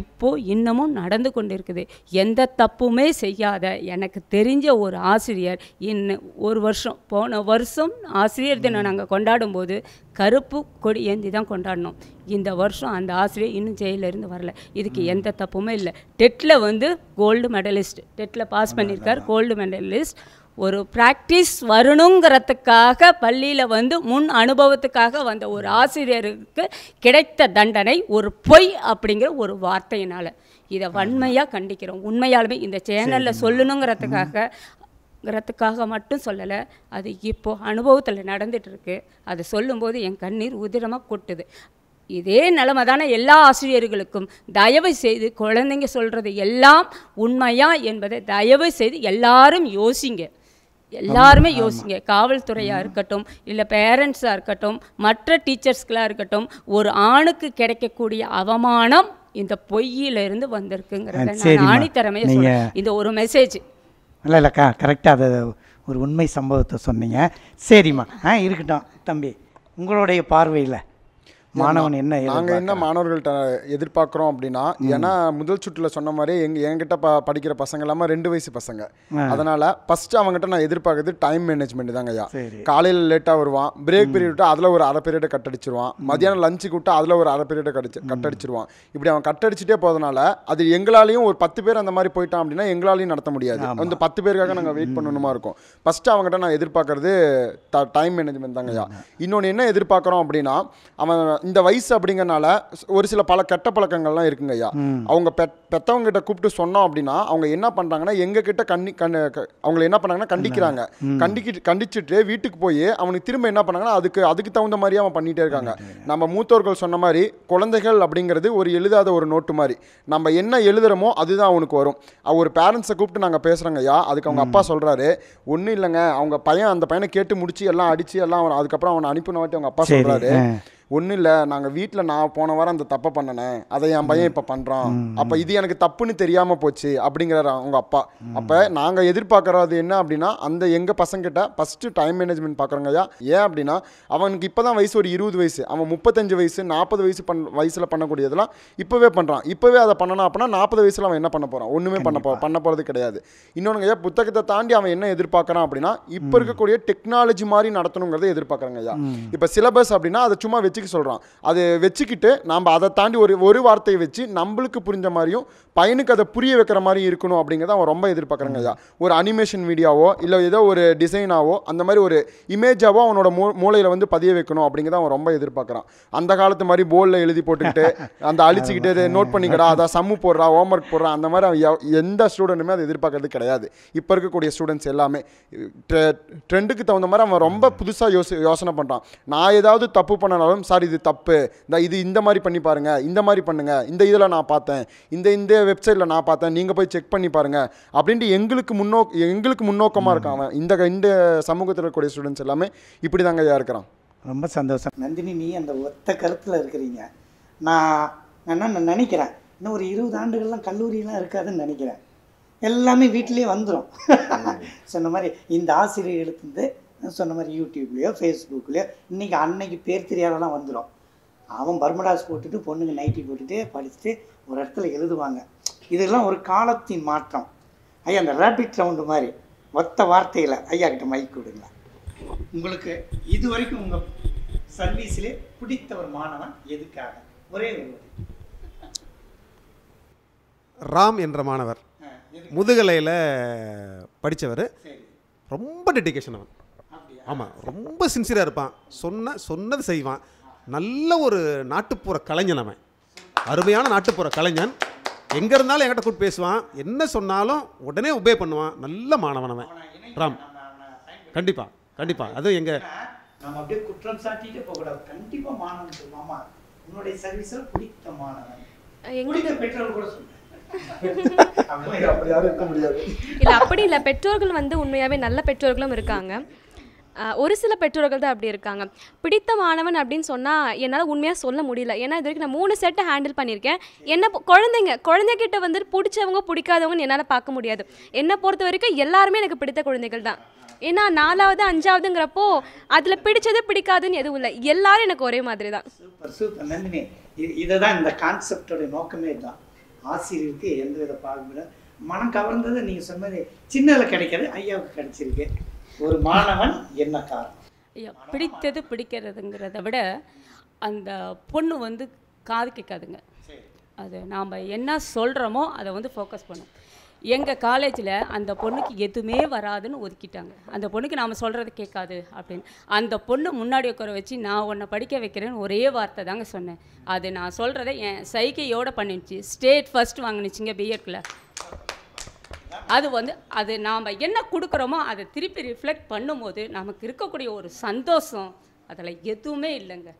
இப்போது இன்னமும் நடந்து கொண்டிருக்குது எந்த தப்புமே செய்யாத எனக்கு தெரிஞ்ச ஒரு ஆசிரியர் இன்னும் ஒரு வருஷம் போன வருஷம் ஆசிரியர் தினம் நாங்கள் கொண்டாடும் போது கருப்பு கொடி ஏந்தி தான் கொண்டாடினோம் இந்த வருஷம் அந்த ஆசிரியர் இன்னும் ஜெயிலிருந்து வரல இதுக்கு எந்த தப்புமே இல்லை டெட்டில் வந்து கோல்டு மெடலிஸ்ட் டெட்டில் பாஸ் பண்ணியிருக்கார் கோல்டு மெடலிஸ்ட் ஒரு ப்ராக்டிஸ் வரணுங்கிறதுக்காக பள்ளியில் வந்து முன் அனுபவத்துக்காக வந்த ஒரு ஆசிரியருக்கு கிடைத்த தண்டனை ஒரு பொய் அப்படிங்கிற ஒரு வார்த்தையினால் இதை வன்மையாக கண்டிக்கிறோம் உண்மையாலுமே இந்த சேனலில் சொல்லணுங்கிறதுக்காக ங்கிறதுக்காக மட்டும் சொல்லலை அது இப்போது அனுபவத்தில் நடந்துகிட்ருக்கு அது சொல்லும்போது என் கண்ணீர் உதிரமாக கொட்டுது இதே நிலமை தானே எல்லா ஆசிரியர்களுக்கும் தயவு செய்து குழந்தைங்க சொல்கிறது எல்லாம் உண்மையா என்பதை தயவு செய்து எல்லாரும் யோசிங்க எல்லாருமே யோசிங்க காவல்துறையாக இருக்கட்டும் இல்லை பேரண்ட்ஸாக இருக்கட்டும் மற்ற டீச்சர்ஸ்களாக இருக்கட்டும் ஒரு ஆணுக்கு கிடைக்கக்கூடிய அவமானம் இந்த பொய்யிலிருந்து வந்திருக்குங்கிறத நான் ஆணித்தரமையை இந்த ஒரு மெசேஜ் இல்லை இல்லை கா கரெக்டாக அதை ஒரு உண்மை சம்பவத்தை சொன்னீங்க சரிம்மா ஆ இருக்கட்டும் தம்பி உங்களுடைய பார்வையில் மாணவன் என்ன நாங்கள் என்ன மாணவர்கள்ட்ட எதிர்பார்க்குறோம் அப்படின்னா ஏன்னா முதல் சுற்றில் சொன்ன மாதிரி எங்க என்கிட்ட ப படிக்கிற பசங்க இல்லாமல் ரெண்டு வயசு பசங்க அதனால ஃபர்ஸ்ட் அவங்ககிட்ட நான் எதிர்பார்க்கறது டைம் மேனேஜ்மெண்ட் தாங்க ஐயா காலையில் லேட்டாக வருவான் பிரேக் பீரியட் விட்டு அதில் ஒரு அரை பீரியடை கட் அடிச்சிருவான் மதியானம் லஞ்சுக்கு விட்டு அதில் ஒரு அரை பீரியடை கடிச்சு கட் அடிச்சிருவான் இப்படி அவன் கட் போதனால அது எங்களாலையும் ஒரு பத்து பேர் அந்த மாதிரி போயிட்டான் அப்படின்னா எங்களாலையும் நடத்த முடியாது அந்த பத்து பேருக்காக நாங்கள் வெயிட் பண்ணணுமா இருக்கும் ஃபர்ஸ்ட் அவங்ககிட்ட நான் எதிர்பார்க்கறது டைம் மேனேஜ்மெண்ட் தாங்க ஐயா இன்னொன்று என்ன எதிர்பார்க்குறோம் அப்படின்னா அவன் இந்த வயசு அப்படிங்கறனால ஒரு சில பல கெட்ட பழக்கங்கள்லாம் இருக்குங்க ஐயா அவங்க பெத்தவங்க கிட்ட கூப்பிட்டு சொன்னோம் அப்படின்னா அவங்க என்ன பண்றாங்கன்னா எங்க கிட்ட கண்ணி கண்ணு அவங்கள என்ன பண்ணாங்கன்னா கண்டிக்கிறாங்க கண்டிக்கிட்டு கண்டிச்சுட்டு வீட்டுக்கு போய் அவனுக்கு திரும்ப என்ன பண்ணாங்கன்னா அதுக்கு அதுக்கு தகுந்த மாதிரியே அவன் பண்ணிட்டே இருக்காங்க நம்ம மூத்தோர்கள் சொன்ன மாதிரி குழந்தைகள் அப்படிங்கிறது ஒரு எழுதாத ஒரு நோட்டு மாதிரி நம்ம என்ன எழுதுறோமோ அதுதான் அவனுக்கு வரும் ஒரு பேரண்ட்ஸை கூப்பிட்டு நாங்கள் பேசுகிறோங்க ஐயா அதுக்கு அவங்க அப்பா சொல்கிறாரு ஒன்றும் இல்லைங்க அவங்க பையன் அந்த பையனை கேட்டு முடிச்சு எல்லாம் அடித்து எல்லாம் அதுக்கப்புறம் அவனை அனுப்பின வாட்டி அவங்க அப்பா சொல்றாரு ஒன்றும் இல்லை நாங்கள் வீட்டில் நான் போன வாரம் அந்த தப்பை பண்ணினேன் அதை என் பையன் இப்போ பண்ணுறான் அப்போ இது எனக்கு தப்புன்னு தெரியாமல் போச்சு அப்படிங்கிறார் அவங்க அப்பா அப்போ நாங்கள் எதிர்பார்க்குறது என்ன அப்படின்னா அந்த எங்கள் பசங்கிட்ட ஃபஸ்ட்டு டைம் மேனேஜ்மெண்ட் பார்க்குறோங்க ஐயா ஏன் அப்படின்னா அவனுக்கு இப்போ தான் வயசு ஒரு இருபது வயசு அவன் முப்பத்தஞ்சு வயசு நாற்பது வயசு பண் வயசில் பண்ணக்கூடியதெல்லாம் இப்போவே பண்ணுறான் இப்போவே அதை பண்ணணும் அப்படின்னா நாற்பது வயசில் அவன் என்ன பண்ண போகிறான் ஒன்றுமே பண்ண போ பண்ண போகிறது கிடையாது இன்னொன்று ஐயா புத்தகத்தை தாண்டி அவன் என்ன எதிர்பார்க்குறான் அப்படின்னா இப்போ இருக்கக்கூடிய டெக்னாலஜி மாதிரி நடத்தணுங்கிறத எதிர்பார்க்குறாங்க ஐயா இப்போ சிலபஸ் அப்படின்னா அதை சும்மா வச்சு வச்சுக்க சொல்கிறான் அதை வச்சுக்கிட்டு நம்ம அதை தாண்டி ஒரு ஒரு வார்த்தையை வச்சு நம்மளுக்கு புரிஞ்ச மாதிரியும் பையனுக்கு அதை புரிய வைக்கிற மாதிரி இருக்கணும் அப்படிங்கிறத அவன் ரொம்ப எதிர்பார்க்குறாங்க ஐயா ஒரு அனிமேஷன் வீடியோவோ இல்லை ஏதோ ஒரு டிசைனாவோ அந்த மாதிரி ஒரு இமேஜாவோ அவனோட மூ மூளையில் வந்து பதிய வைக்கணும் அப்படிங்கிறத அவன் ரொம்ப எதிர்பார்க்குறான் அந்த காலத்து மாதிரி போர்டில் எழுதி போட்டுக்கிட்டு அந்த அழிச்சிக்கிட்டு நோட் பண்ணிக்கடா அதான் சம்மு போடுறா ஹோம் ஒர்க் போடுறா அந்த மாதிரி அவன் எந்த ஸ்டூடெண்ட்டுமே அதை எதிர்பார்க்கறது கிடையாது இப்போ இருக்கக்கூடிய ஸ்டூடெண்ட்ஸ் எல்லாமே ட்ரெண்டுக்கு தகுந்த மாதிரி அவன் ரொம்ப புதுசாக யோசி யோசனை பண்ணுறான் நான் ஏதாவது தப்பு பண்ணனாலும் சார் இது தப்பு இந்த இது இந்த மாதிரி பண்ணி பாருங்கள் இந்த மாதிரி பண்ணுங்கள் இந்த இதில் நான் பார்த்தேன் இந்த இந்த வெப்சைட்டில் நான் பார்த்தேன் நீங்கள் போய் செக் பண்ணி பாருங்க அப்படின்ட்டு எங்களுக்கு முன்னோ எங்களுக்கு முன்னோக்கமாக இருக்கான் அவன் இந்த இந்த சமூகத்தில் இருக்கக்கூடிய ஸ்டூடெண்ட்ஸ் எல்லாமே இப்படி தாங்க ஐயா இருக்கிறான் ரொம்ப சந்தோஷம் நந்தினி நீ அந்த ஒத்த கருத்தில் இருக்கிறீங்க நான் நான் நினைக்கிறேன் இன்னும் ஒரு இருபது ஆண்டுகள்லாம் கல்லூரியெலாம் இருக்காதுன்னு நினைக்கிறேன் எல்லாமே வீட்டிலே வந்துடும் சொன்ன மாதிரி இந்த ஆசிரியர்களுக்கு சொன்ன மாதிரி யூடியூப்லேயோ ஃபேஸ்புக்லேயோ இன்றைக்கி அன்னைக்கு பேர் தெரியாதெல்லாம் வந்துடும் அவன் பர்மடாஸ் போட்டுட்டு பொண்ணுங்க நைட்டி போட்டுட்டு படிச்சுட்டு ஒரு இடத்துல எழுதுவாங்க இதெல்லாம் ஒரு காலத்தின் மாற்றம் ஐயா அந்த ரேபிட் சவுண்டு மாதிரி ஒத்த வார்த்தையில் ஐயா கிட்ட மைக் கொடுங்க உங்களுக்கு இது வரைக்கும் உங்கள் சர்வீஸ்லே பிடித்த ஒரு மாணவன் எதுக்காக ஒரே ஒரு ராம் என்ற மாணவர் முதுகலையில் படித்தவர் ரொம்ப டெடிக்கேஷன் அவன் ஆமாம் ரொம்ப சின்சியராக இருப்பான் சொன்ன சொன்னது செய்வான் நல்ல ஒரு நாட்டுப்புற கலைஞன் அவன் அருமையான நாட்டுப்புற கலைஞன் எங்கே இருந்தாலும் என்கிட்ட கூட பேசுவான் என்ன சொன்னாலும் உடனே உபே பண்ணுவான் நல்ல மாணவன் அவன் ராம் கண்டிப்பாக கண்டிப்பாக அது எங்கே நம்ம அப்படியே குற்றம் சாட்டிட்டு கண்டிப்பாக மாணவன் சொல்லுவாமா உன்னுடைய சர்வீஸில் பிடித்த மாணவன் பிடித்த பெற்றோர் கூட இல்ல அப்படி இல்ல பெற்றோர்கள் வந்து உண்மையாவே நல்ல பெற்றோர்களும் இருக்காங்க ஒரு சில பெற்றோர்கள் தான் அப்படி இருக்காங்க பிடித்த மாணவன் அப்படின்னு சொன்னால் என்னால் உண்மையாக சொல்ல முடியல ஏன்னா இது வரைக்கும் நான் மூணு செட்டை ஹேண்டில் பண்ணியிருக்கேன் என்ன குழந்தைங்க குழந்தைகிட்ட வந்துட்டு பிடிச்சவங்க பிடிக்காதவங்கன்னு என்னால் பார்க்க முடியாது என்னை பொறுத்த வரைக்கும் எல்லாருமே எனக்கு பிடித்த குழந்தைகள் தான் ஏன்னா நாலாவது அஞ்சாவதுங்கிறப்போ அதில் பிடிச்சது பிடிக்காதுன்னு எதுவும் இல்லை எல்லாரும் எனக்கு ஒரே மாதிரி தான் சூப்பர் நந்தினி இந்த கான்செப்டோட நோக்கமே தான் ஆசிரியருக்கு எந்தவித பாகுபட மனம் கவர்ந்ததை நீங்கள் சொன்னது சின்னதில் கிடைக்காது ஐயாவுக்கு கிடைச்சிருக்கு ஒரு மாணவன் என்ன காரணம் பிடித்தது பிடிக்கிறதுங்கிறத விட அந்த பொண்ணு வந்து காது கேட்காதுங்க அது நாம் என்ன சொல்கிறோமோ அதை வந்து ஃபோக்கஸ் பண்ணும் எங்கள் காலேஜில் அந்த பொண்ணுக்கு எதுவுமே வராதுன்னு ஒதுக்கிட்டாங்க அந்த பொண்ணுக்கு நாம் சொல்கிறது கேட்காது அப்படின்னு அந்த பொண்ணு முன்னாடி உட்கார வச்சு நான் உன்னை படிக்க வைக்கிறேன்னு ஒரே வார்த்தை தாங்க சொன்னேன் அது நான் சொல்கிறத என் சைகையோடு பண்ணிடுச்சு ஸ்டேட் ஃபஸ்ட் வாங்கினுச்சிங்க பிஎட்கில் அது வந்து அது நாம் என்ன கொடுக்குறோமோ அதை திருப்பி ரிஃப்ளெக்ட் பண்ணும்போது நமக்கு இருக்கக்கூடிய ஒரு சந்தோஷம் அதில் எதுவுமே இல்லைங்க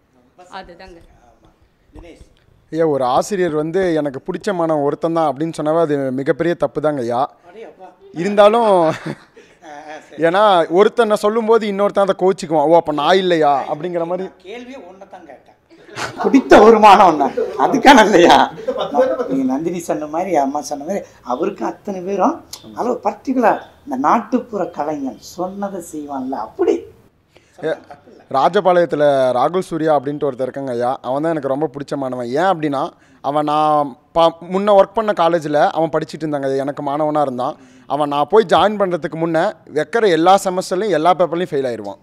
அதுதாங்க ஐயா ஒரு ஆசிரியர் வந்து எனக்கு பிடிச்ச மனம் ஒருத்தன் தான் அப்படின்னு சொன்னாவே அது மிகப்பெரிய தப்பு தாங்க ஐயா இருந்தாலும் ஏன்னா ஒருத்தனை சொல்லும்போது இன்னொருத்தன் அதை கோச்சிக்குவான் ஓ அப்போ நான் இல்லையா அப்படிங்கிற மாதிரி கேள்வியை ஒன்று தான் கேட்டேன் பிடித்த ஒரு மாணவன் அதுக்கான இல்லையா நீங்கள் நந்தினி சொன்ன மாதிரி அம்மா சொன்ன மாதிரி அவருக்கு அத்தனை பேரும் அளவு பர்டிகுலர் இந்த நாட்டுப்புற கலைஞன் சொன்னதை செய்வான்ல அப்படி ராஜபாளையத்தில் ராகுல் சூர்யா அப்படின்ட்டு ஒருத்தர் இருக்காங்க ஐயா அவன் தான் எனக்கு ரொம்ப பிடிச்ச மாணவன் ஏன் அப்படின்னா அவன் நான் பா முன்னே ஒர்க் பண்ண காலேஜில் அவன் படிச்சுட்டு இருந்தாங்க எனக்கு மாணவனாக இருந்தான் அவன் நான் போய் ஜாயின் பண்ணுறதுக்கு முன்னே வைக்கிற எல்லா செமஸ்டர்லையும் எல்லா பேப்பர்லையும் ஃபெயில் ஆயிடுவான்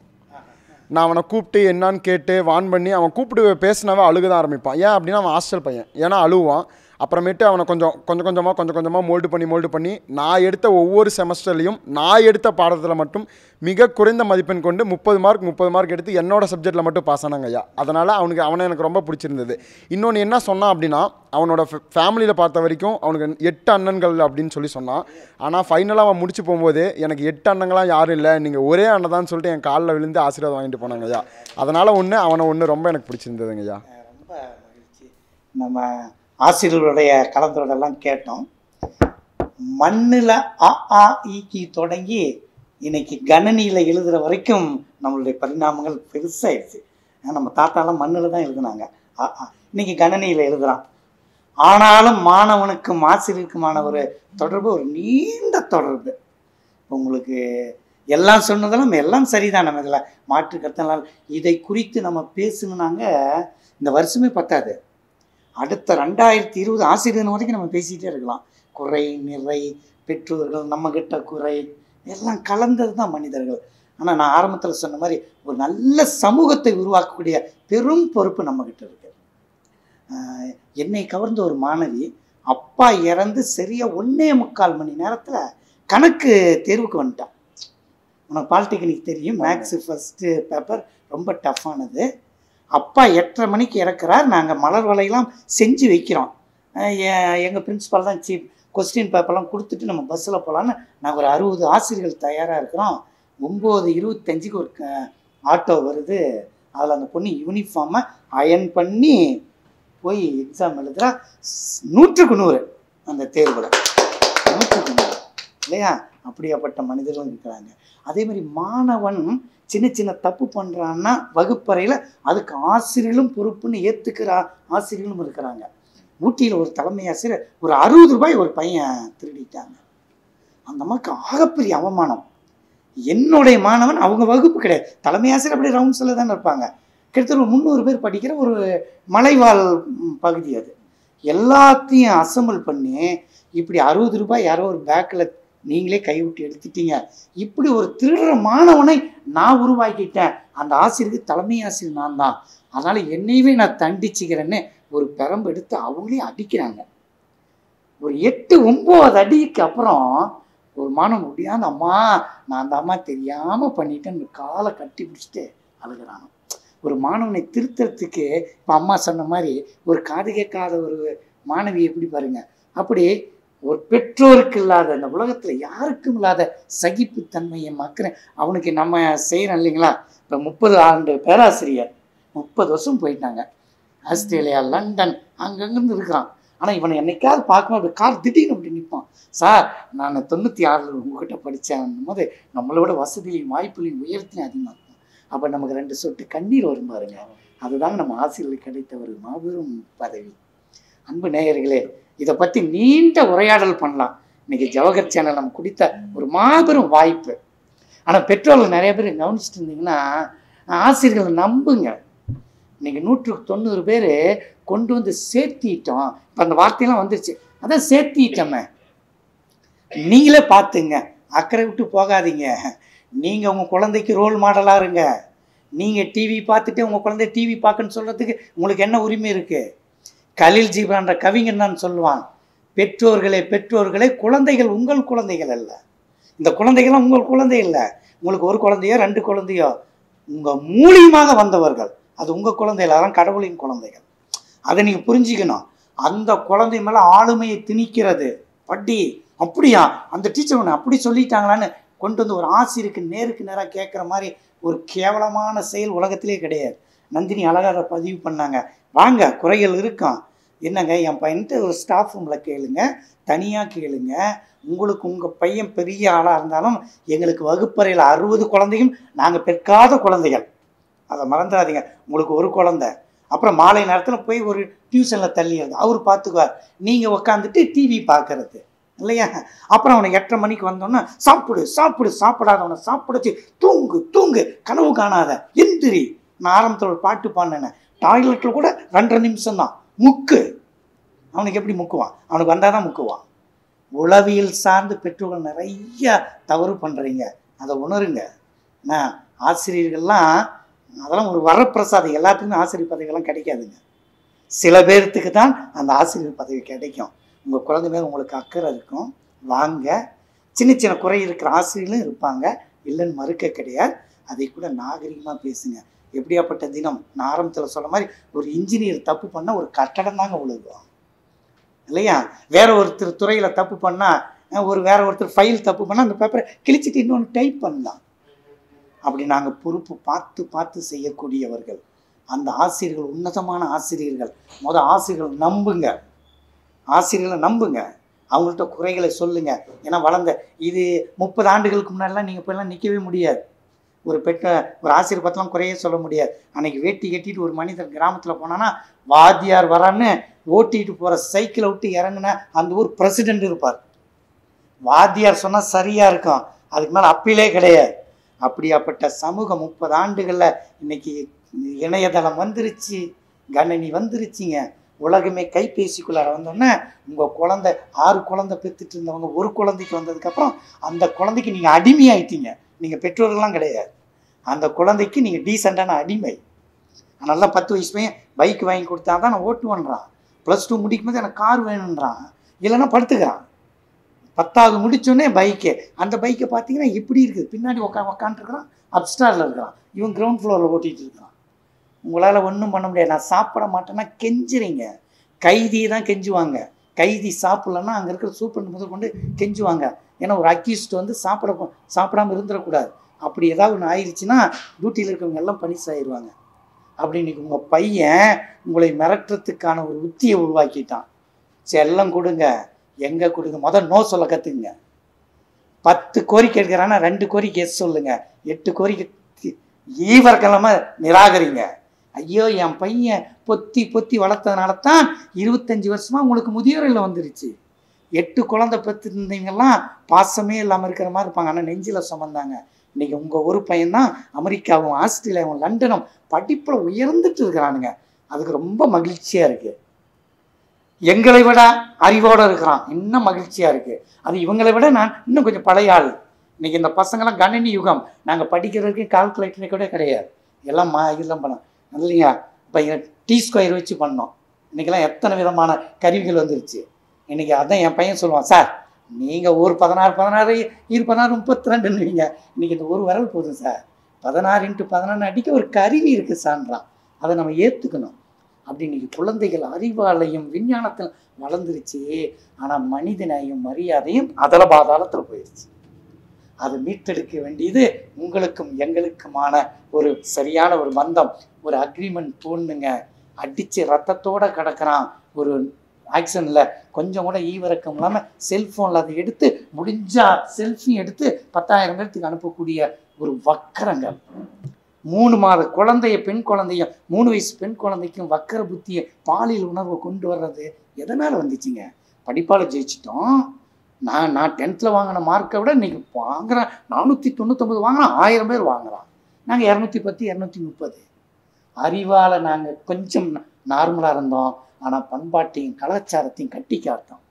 நான் அவனை கூப்பிட்டு என்னான்னு கேட்டு வான் பண்ணி அவன் கூப்பிட்டு பேசினாவே அழுக தான் ஆரம்பிப்பான் ஏன் அப்படின்னா அவன் ஹாஸ்டல் பையன் ஏன்னா அழுவான் அப்புறமேட்டு அவனை கொஞ்சம் கொஞ்சம் கொஞ்சமாக கொஞ்சம் கொஞ்சமாக மோல்டு பண்ணி மோல்டு பண்ணி நான் எடுத்த ஒவ்வொரு செமஸ்டர்லேயும் நான் எடுத்த பாடத்தில் மட்டும் மிக குறைந்த மதிப்பெண் கொண்டு முப்பது மார்க் முப்பது மார்க் எடுத்து என்னோட சப்ஜெக்டில் மட்டும் பாஸ் ஆனாங்க ஐயா அதனால் அவனுக்கு அவனை எனக்கு ரொம்ப பிடிச்சிருந்தது இன்னொன்று என்ன சொன்னான் அப்படின்னா அவனோட ஃபேமிலியில் பார்த்த வரைக்கும் அவனுக்கு எட்டு அண்ணன்கள் அப்படின்னு சொல்லி சொன்னான் ஆனால் ஃபைனலாக அவன் முடிச்சு போகும்போது எனக்கு எட்டு அண்ணங்களாம் யாரும் இல்லை நீங்கள் ஒரே அண்ணன் தான் சொல்லிட்டு என் காலில் விழுந்து ஆசீர்வாதம் வாங்கிட்டு போனாங்க ஐயா அதனால் ஒன்று அவனை ஒன்று ரொம்ப எனக்கு பிடிச்சிருந்ததுங்க ஐயா ரொம்ப மகிழ்ச்சி நம்ம ஆசிரியர்களுடைய கலந்துரையெல்லாம் கேட்டோம் மண்ணில் அ ஆ ஈக்கி தொடங்கி இன்னைக்கு கணனியில் எழுதுகிற வரைக்கும் நம்மளுடைய பரிணாமங்கள் பெருசாகிடுச்சு நம்ம தாத்தாலாம் மண்ணில் தான் எழுதுனாங்க ஆ ஆ இன்னைக்கு கணனியில் எழுதுகிறான் ஆனாலும் மாணவனுக்கும் ஆசிரியருக்குமான ஒரு தொடர்பு ஒரு நீண்ட தொடர்பு உங்களுக்கு எல்லாம் சொன்னதெல்லாம் எல்லாம் சரிதான் நம்ம இதில் மாற்று கருத்தனால் இதை குறித்து நம்ம பேசணுன்னாங்க இந்த வருஷமே பத்தாது அடுத்த ரெண்டாயிரத்தி இருபது ஆசிரியர் வரைக்கும் நம்ம பேசிகிட்டே இருக்கலாம் குறை நிறை பெற்றோர்கள் நம்மக்கிட்ட குறை எல்லாம் கலந்தது தான் மனிதர்கள் ஆனால் நான் ஆரம்பத்தில் சொன்ன மாதிரி ஒரு நல்ல சமூகத்தை உருவாக்கக்கூடிய பெரும் பொறுப்பு நம்மக்கிட்ட இருக்கு என்னை கவர்ந்த ஒரு மாணவி அப்பா இறந்து சரியாக ஒன்றே முக்கால் மணி நேரத்தில் கணக்கு தேர்வுக்கு வந்துட்டான் உனக்கு பாலிடெக்னிக் தெரியும் மேக்ஸு ஃபஸ்ட்டு பேப்பர் ரொம்ப டஃப்பானது அப்பா எட்டரை மணிக்கு இறக்குறார் நாங்கள் மலர் வலையெல்லாம் செஞ்சு வைக்கிறோம் எங்கள் பிரின்ஸிபால் தான் சீஃப் கொஸ்டின் பேப்பர்லாம் கொடுத்துட்டு நம்ம பஸ்ஸில் போகலான்னு நாங்கள் ஒரு அறுபது ஆசிரியர்கள் தயாராக இருக்கிறோம் ஒம்பது இருபத்தஞ்சுக்கு ஒரு ஆட்டோ வருது அதில் அந்த பொண்ணு யூனிஃபார்மை அயன் பண்ணி போய் எக்ஸாம் எழுதுகிறா நூற்றுக்கு நூறு அந்த தேர்வில் நூற்றுக்கு நூறு இல்லையா அப்படியாப்பட்ட மனிதர்களும் இருக்கிறாங்க அதே மாதிரி மாணவன் சின்ன சின்ன தப்பு பண்ணுறான்னா வகுப்பறையில் அதுக்கு ஆசிரியர்களும் பொறுப்புன்னு ஏற்றுக்கிற ஆசிரியர்களும் இருக்கிறாங்க ஊட்டியில் ஒரு தலைமை ஆசிரியர் ஒரு அறுபது ரூபாய் ஒரு பையன் திருடிட்டாங்க அந்த அம்மாவுக்கு ஆகப்பெரிய அவமானம் என்னுடைய மாணவன் அவங்க வகுப்பு கிடையாது தலைமை ஆசிரியர் அப்படியே ரவுண்ட்ஸில் தானே இருப்பாங்க கிட்டத்தட்ட ஒரு முந்நூறு பேர் படிக்கிற ஒரு மலைவாழ் பகுதி அது எல்லாத்தையும் அசம்பிள் பண்ணி இப்படி அறுபது ரூபாய் யாரோ ஒரு பேக்கில் நீங்களே கைவிட்டு எடுத்துட்டீங்க இப்படி ஒரு திருடுற மாணவனை நான் உருவாக்கிட்டேன் அந்த ஆசிரியருக்கு தலைமை ஆசிரியர் நான் தான் அதனால என்னையவே நான் தண்டிச்சுக்கிறேன்னு ஒரு பெரம்பு எடுத்து அவங்களே அடிக்கிறாங்க ஒரு எட்டு ஒம்பது அடிக்கு அப்புறம் ஒரு மானம் முடியாத அம்மா நான் அந்த அம்மா தெரியாம பண்ணிட்டேன்னு காலை கட்டி பிடிச்சிட்டு அழுகிறான் ஒரு மாணவனை திருத்துறதுக்கு இப்போ அம்மா சொன்ன மாதிரி ஒரு காது கேட்காத ஒரு மாணவி எப்படி பாருங்க அப்படி ஒரு பெற்றோருக்கு இல்லாத இந்த உலகத்தில் யாருக்கும் இல்லாத சகிப்புத்தன்மையை மக்கள் அவனுக்கு நம்ம செய்கிறோம் இல்லைங்களா இப்போ முப்பது ஆண்டு பேராசிரியர் முப்பது வருஷம் போயிட்டாங்க ஆஸ்திரேலியா லண்டன் அங்கங்கிருந்து இருக்கிறான் ஆனால் இவனை என்னைக்காவது பார்க்கும்போது அப்படி கார் திடீர்னு அப்படி நிற்பான் சார் நான் தொண்ணூற்றி ஆறில் உங்ககிட்ட படித்தேன் போது நம்மளோட வசதியும் வாய்ப்புகளையும் உயர்த்தையும் அதிகமாக இருக்கும் அப்போ நமக்கு ரெண்டு சொட்டு கண்ணீர் வரும் பாருங்க அதுதான் நம்ம ஆசிரியர்கள் கிடைத்த ஒரு மாபெரும் பதவி அன்பு நேயர்களே இதை பற்றி நீண்ட உரையாடல் பண்ணலாம் இன்னைக்கு ஜவஹர் சேனல் நம்ம குடித்த ஒரு மாபெரும் வாய்ப்பு ஆனால் பெற்றோர்கள் நிறைய பேர் கவனிச்சுட்டு இருந்தீங்கன்னா ஆசிரியர்களை நம்புங்க இன்னைக்கு நூற்றுக்கு தொண்ணூறு பேர் கொண்டு வந்து சேர்த்திட்டோம் இப்போ அந்த வார்த்தையெல்லாம் வந்துருச்சு அதான் சேர்த்திட்டோமே நீங்களே பார்த்துங்க அக்கறை விட்டு போகாதீங்க நீங்கள் உங்கள் குழந்தைக்கு ரோல் மாடலாக இருங்க நீங்கள் டிவி பார்த்துட்டு உங்கள் குழந்தை டிவி பார்க்கன்னு சொல்கிறதுக்கு உங்களுக்கு என்ன உரிமை இருக்குது கலில் ஜீவான்ற கவிஞன் தான் சொல்லுவான் பெற்றோர்களே பெற்றோர்களே குழந்தைகள் உங்கள் குழந்தைகள் அல்ல இந்த குழந்தைகள்லாம் உங்கள் குழந்தை இல்லை உங்களுக்கு ஒரு குழந்தையோ ரெண்டு குழந்தையோ உங்கள் மூலியமாக வந்தவர்கள் அது உங்கள் குழந்தை அதான் கடவுளின் குழந்தைகள் அதை நீங்கள் புரிஞ்சுக்கணும் அந்த குழந்தை மேலே ஆளுமையை திணிக்கிறது பட்டி அப்படியா அந்த டீச்சர் ஒன்று அப்படி சொல்லிட்டாங்களான்னு கொண்டு வந்து ஒரு ஆசிரியருக்கு நேருக்கு நேராக கேட்குற மாதிரி ஒரு கேவலமான செயல் உலகத்திலே கிடையாது நந்தினி அழகாக பதிவு பண்ணாங்க வாங்க குறைகள் இருக்கும் என்னங்க என் பையன்ட்டு ஒரு ஸ்டாஃப் ரூமில் கேளுங்க தனியாக கேளுங்க உங்களுக்கு உங்கள் பையன் பெரிய ஆளாக இருந்தாலும் எங்களுக்கு வகுப்பறையில் அறுபது குழந்தையும் நாங்கள் பெற்காத குழந்தைகள் அதை மறந்துடாதீங்க உங்களுக்கு ஒரு குழந்தை அப்புறம் மாலை நேரத்தில் போய் ஒரு டியூஷனில் தள்ளிடுறது அவர் பார்த்துக்குவார் நீங்கள் உக்காந்துட்டு டிவி பார்க்கறது இல்லையா அப்புறம் அவனை எட்டரை மணிக்கு வந்தோன்னா சாப்பிடு சாப்பிடு சாப்பிடாதவனை சாப்பிடுச்சு தூங்கு தூங்கு கனவு காணாத எந்திரி நான் ஆரம்பத்தில் ஒரு பாட்டு பாடினேன் டாய்லெட்டில் கூட ரெண்டரை நிமிஷம் தான் முக்கு அவனுக்கு எப்படி முக்குவான் அவனுக்கு வந்தால் தான் முக்குவான் உளவியல் சார்ந்து பெற்றோர்கள் நிறைய தவறு பண்ணுறீங்க அதை உணருங்க என்ன ஆசிரியர்கள்லாம் அதெல்லாம் ஒரு வரப்பிரசாதம் எல்லாத்துக்குமே ஆசிரியர் பதவிகள்லாம் கிடைக்காதுங்க சில பேர்த்துக்கு தான் அந்த ஆசிரியர் பதவி கிடைக்கும் உங்கள் குழந்தை மேலே உங்களுக்கு அக்கறை இருக்கும் வாங்க சின்ன சின்ன குறை இருக்கிற ஆசிரியர்களும் இருப்பாங்க இல்லைன்னு மறுக்க கிடையாது அதை கூட நாகரிகமாக பேசுங்க எப்படியாப்பட்ட தினம் நான் ஆரம்பத்தில் சொன்ன மாதிரி ஒரு இன்ஜினியர் தப்பு பண்ணால் ஒரு கட்டடம் தாங்க விழுகும் இல்லையா வேற ஒருத்தர் துறையில் தப்பு பண்ணால் ஒரு வேற ஒருத்தர் ஃபைல் தப்பு பண்ணால் அந்த பேப்பரை கிழிச்சிட்டு இன்னொன்று டைப் பண்ணலாம் அப்படி நாங்கள் பொறுப்பு பார்த்து பார்த்து செய்யக்கூடியவர்கள் அந்த ஆசிரியர்கள் உன்னதமான ஆசிரியர்கள் மொதல் ஆசிரியர்கள் நம்புங்க ஆசிரியர்களை நம்புங்க அவங்கள்ட்ட குறைகளை சொல்லுங்கள் ஏன்னா வளர்ந்த இது முப்பது ஆண்டுகளுக்கு முன்னாடிலாம் நீங்கள் போயெல்லாம் நிற்கவே முடியாது ஒரு பெற்ற ஒரு ஆசீர்வாதத்தெலாம் குறைய சொல்ல முடியாது அன்றைக்கி வேட்டி கட்டிட்டு ஒரு மனிதர் கிராமத்தில் போனான்னா வாத்தியார் வரான்னு ஓட்டிட்டு போகிற சைக்கிளை விட்டு இறங்கின அந்த ஊர் பிரசிடென்ட் இருப்பார் வாத்தியார் சொன்னால் சரியாக இருக்கும் அதுக்கு மேலே அப்பிலே கிடையாது அப்படியாப்பட்ட சமூகம் முப்பது ஆண்டுகளில் இன்னைக்கு இணையதளம் வந்துருச்சு கணினி வந்துருச்சுங்க உலகமே கைபேசிக்குள்ளார வந்தோடனே உங்கள் குழந்தை ஆறு குழந்தை பெற்றுட்டு இருந்தவங்க ஒரு குழந்தைக்கு வந்ததுக்கப்புறம் அந்த குழந்தைக்கு நீங்கள் அடிமையாயிட்டீங்க நீங்கள் பெற்றோர்கள்லாம் கிடையாது அந்த குழந்தைக்கு நீங்கள் டீசெண்டான அடிமை நல்லா பத்து பையன் பைக் வாங்கி கொடுத்தா தான் நான் ஓட்டுவேன்றான் ப்ளஸ் டூ முடிக்கும் போது எனக்கு கார் வேணுன்றான் இல்லைன்னா படுத்துக்கிறான் பத்தாவது முடிச்சோடனே பைக்கு அந்த பைக்கை பார்த்தீங்கன்னா இப்படி இருக்குது பின்னாடி உக்கா உக்காந்துருக்குறான் அப்ஸ்டாரில் இருக்கிறான் இவன் கிரவுண்ட் ஃப்ளோரில் ஓட்டிகிட்டு இருக்கிறான் உங்களால் ஒன்றும் பண்ண முடியாது நான் சாப்பிட மாட்டேன்னா கெஞ்சுறீங்க கைதி தான் கெஞ்சுவாங்க கைதி சாப்பிட்லன்னா அங்கே இருக்கிற சூப்பர் முதல் கொண்டு கெஞ்சுவாங்க ஏன்னா ஒரு அக்யூஸ்ட் வந்து சாப்பிட சாப்பிடாம இருந்துடக்கூடாது அப்படி ஏதாவது ஒன்று ஆயிடுச்சுன்னா டியூட்டியில் இருக்கவங்க எல்லாம் பனிஸ் ஆயிடுவாங்க அப்படி இன்னைக்கு உங்கள் பையன் உங்களை மிரட்டுறதுக்கான ஒரு உத்தியை உருவாக்கிட்டான் செல்லம் கொடுங்க எங்கே கொடுங்க முதல் நோ சொல்ல கற்றுக்குங்க பத்து கோரிக்கை எடுக்கிறான்னா ரெண்டு கோரிக்கை எஸ் சொல்லுங்கள் எட்டு கோரிக்கை ஈவர்க்கலமாக நிராகரிங்க ஐயோ என் பையன் பொத்தி பொத்தி வளர்த்ததுனால தான் இருபத்தஞ்சி வருஷமாக உங்களுக்கு முதியோரில் வந்துருச்சு எட்டு குழந்தை பெற்றிருந்தீங்கன்னா பாசமே இல்லாமல் இருக்கிற மாதிரி இருப்பாங்க ஆனால் நெஞ்சில் சுமந்தாங்க இன்றைக்கி உங்கள் ஒரு பையன்தான் அமெரிக்காவும் ஆஸ்திரேலியாவும் லண்டனும் படிப்பில் உயர்ந்துட்டு இருக்கிறானுங்க அதுக்கு ரொம்ப மகிழ்ச்சியாக இருக்குது எங்களை விட அறிவோடு இருக்கிறான் இன்னும் மகிழ்ச்சியாக இருக்குது அது இவங்களை விட நான் இன்னும் கொஞ்சம் பழைய ஆள் இன்றைக்கி இந்த பசங்களாம் கணினி யுகம் நாங்கள் படிக்கிறதுக்கு கால்குலேட்டரே கூட கிடையாது எல்லாம் மா இதெல்லாம் பண்ணோம் இல்லைங்க இப்போ டி ஸ்கொயர் வச்சு பண்ணோம் இன்றைக்கெல்லாம் எத்தனை விதமான கருவிகள் வந்துருச்சு இன்றைக்கி அதான் என் பையன் சொல்லுவான் சார் நீங்கள் ஒரு பதினாறு பதினாறு இரு பதினாறு முப்பத்தி ரெண்டுன்னுவீங்க இன்னைக்கு இந்த ஒரு வரவு போதும் சார் பதினாறு இன்ட்டு பதினொன்று அடிக்க ஒரு கருவி இருக்குது சான்றான் அதை நம்ம ஏற்றுக்கணும் அப்படி இன்றைக்கி குழந்தைகள் அறிவாலையும் விஞ்ஞானத்தில் வளர்ந்துருச்சு ஆனால் மனிதனையும் மரியாதையும் அதல பாதாளத்தில் போயிடுச்சு அது மீட்டெடுக்க வேண்டியது உங்களுக்கும் எங்களுக்குமான ஒரு சரியான ஒரு மந்தம் ஒரு அக்ரிமெண்ட் தோணுங்க அடித்து ரத்தத்தோடு கிடக்கிறான் ஒரு ஆக்ஷனில் கொஞ்சம் கூட ஈவிறக்கம் இல்லாமல் செல்ஃபோனில் அதை எடுத்து முடிஞ்சா செல்ஃபி எடுத்து பத்தாயிரம் பேர்த்துக்கு அனுப்பக்கூடிய ஒரு வக்கரங்க மூணு மாத குழந்தைய பெண் குழந்தைய மூணு வயசு பெண் குழந்தைக்கும் வக்கர புத்தியை பாலியல் உணர்வை கொண்டு வர்றது எதனால் வந்துச்சுங்க படிப்பால் ஜெயிச்சிட்டோம் நான் நான் டென்த்தில் வாங்கின மார்க்கை விட இன்றைக்கி வாங்குகிறேன் நானூற்றி தொண்ணூற்றொம்பது வாங்கினா ஆயிரம் பேர் வாங்குகிறான் நாங்கள் இரநூத்தி பத்து இரநூத்தி முப்பது அறிவால் நாங்கள் கொஞ்சம் நார்மலாக இருந்தோம் ஆனால் பண்பாட்டையும் கலாச்சாரத்தையும் கட்டி காத்தான்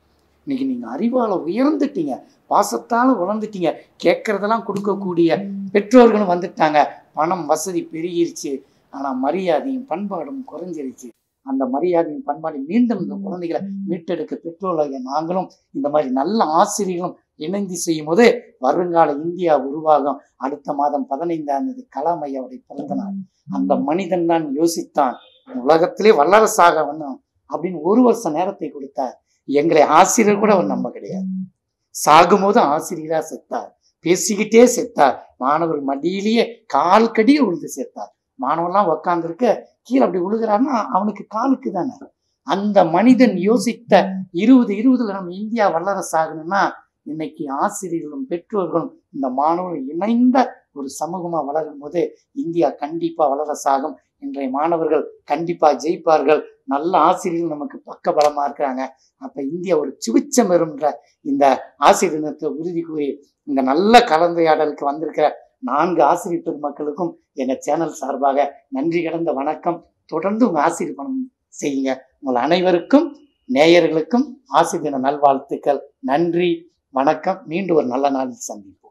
இன்னைக்கு நீங்கள் அறிவால் உயர்ந்துட்டீங்க பாசத்தால் உணர்ந்துட்டீங்க கேட்குறதெல்லாம் கொடுக்கக்கூடிய பெற்றோர்களும் வந்துட்டாங்க பணம் வசதி பெருகிருச்சு ஆனால் மரியாதையும் பண்பாடும் குறைஞ்சிருச்சு அந்த மரியாதையும் பண்பாடும் மீண்டும் இந்த குழந்தைகளை மீட்டெடுக்க பெற்றோர்களாகிய நாங்களும் இந்த மாதிரி நல்ல ஆசிரியர்களும் இணைந்து செய்யும் போது வருங்கால இந்தியா உருவாகும் அடுத்த மாதம் பதினைந்தாம் தேதி கலாமையாவுடைய பிறந்த நாள் அந்த மனிதன் தான் யோசித்தான் உலகத்திலே வல்லரசாக வந்து அப்படின்னு ஒரு வருஷம் நேரத்தை கொடுத்தார் எங்களை ஆசிரியர் கூட அவர் நம்ம கிடையாது சாகும்போது ஆசிரியராக செத்தார் பேசிக்கிட்டே செத்தார் மாணவர் மடியிலேயே கால் கடிய உழுது சேர்த்தார் மாணவர்லாம் உக்காந்துருக்க கீழே அப்படி உழுகிறான்னா அவனுக்கு காலுக்கு தானே அந்த மனிதன் யோசித்த இருபது இருபதுல நம்ம இந்தியா வல்லரசு ஆகணும்னா இன்னைக்கு ஆசிரியர்களும் பெற்றோர்களும் இந்த மாணவர்கள் இணைந்த ஒரு சமூகமா வளரும் போது இந்தியா கண்டிப்பா வல்லரசாகும் இன்றைய மாணவர்கள் கண்டிப்பா ஜெயிப்பார்கள் நல்ல ஆசிரியர் நமக்கு பக்க பலமாக இருக்கிறாங்க அப்போ இந்தியா ஒரு இருன்ற இந்த ஆசிரியர் தினத்தை உறுதி கூறி இந்த நல்ல கலந்துரையாடலுக்கு வந்திருக்கிற நான்கு ஆசிரியர் பெருமக்களுக்கும் எங்கள் சேனல் சார்பாக நன்றி கடந்த வணக்கம் தொடர்ந்து உங்கள் ஆசிரியர் பணம் செய்யுங்க உங்கள் அனைவருக்கும் நேயர்களுக்கும் ஆசிரியர் நல்வாழ்த்துக்கள் நன்றி வணக்கம் மீண்டும் ஒரு நல்ல நாளில் சந்திப்போம்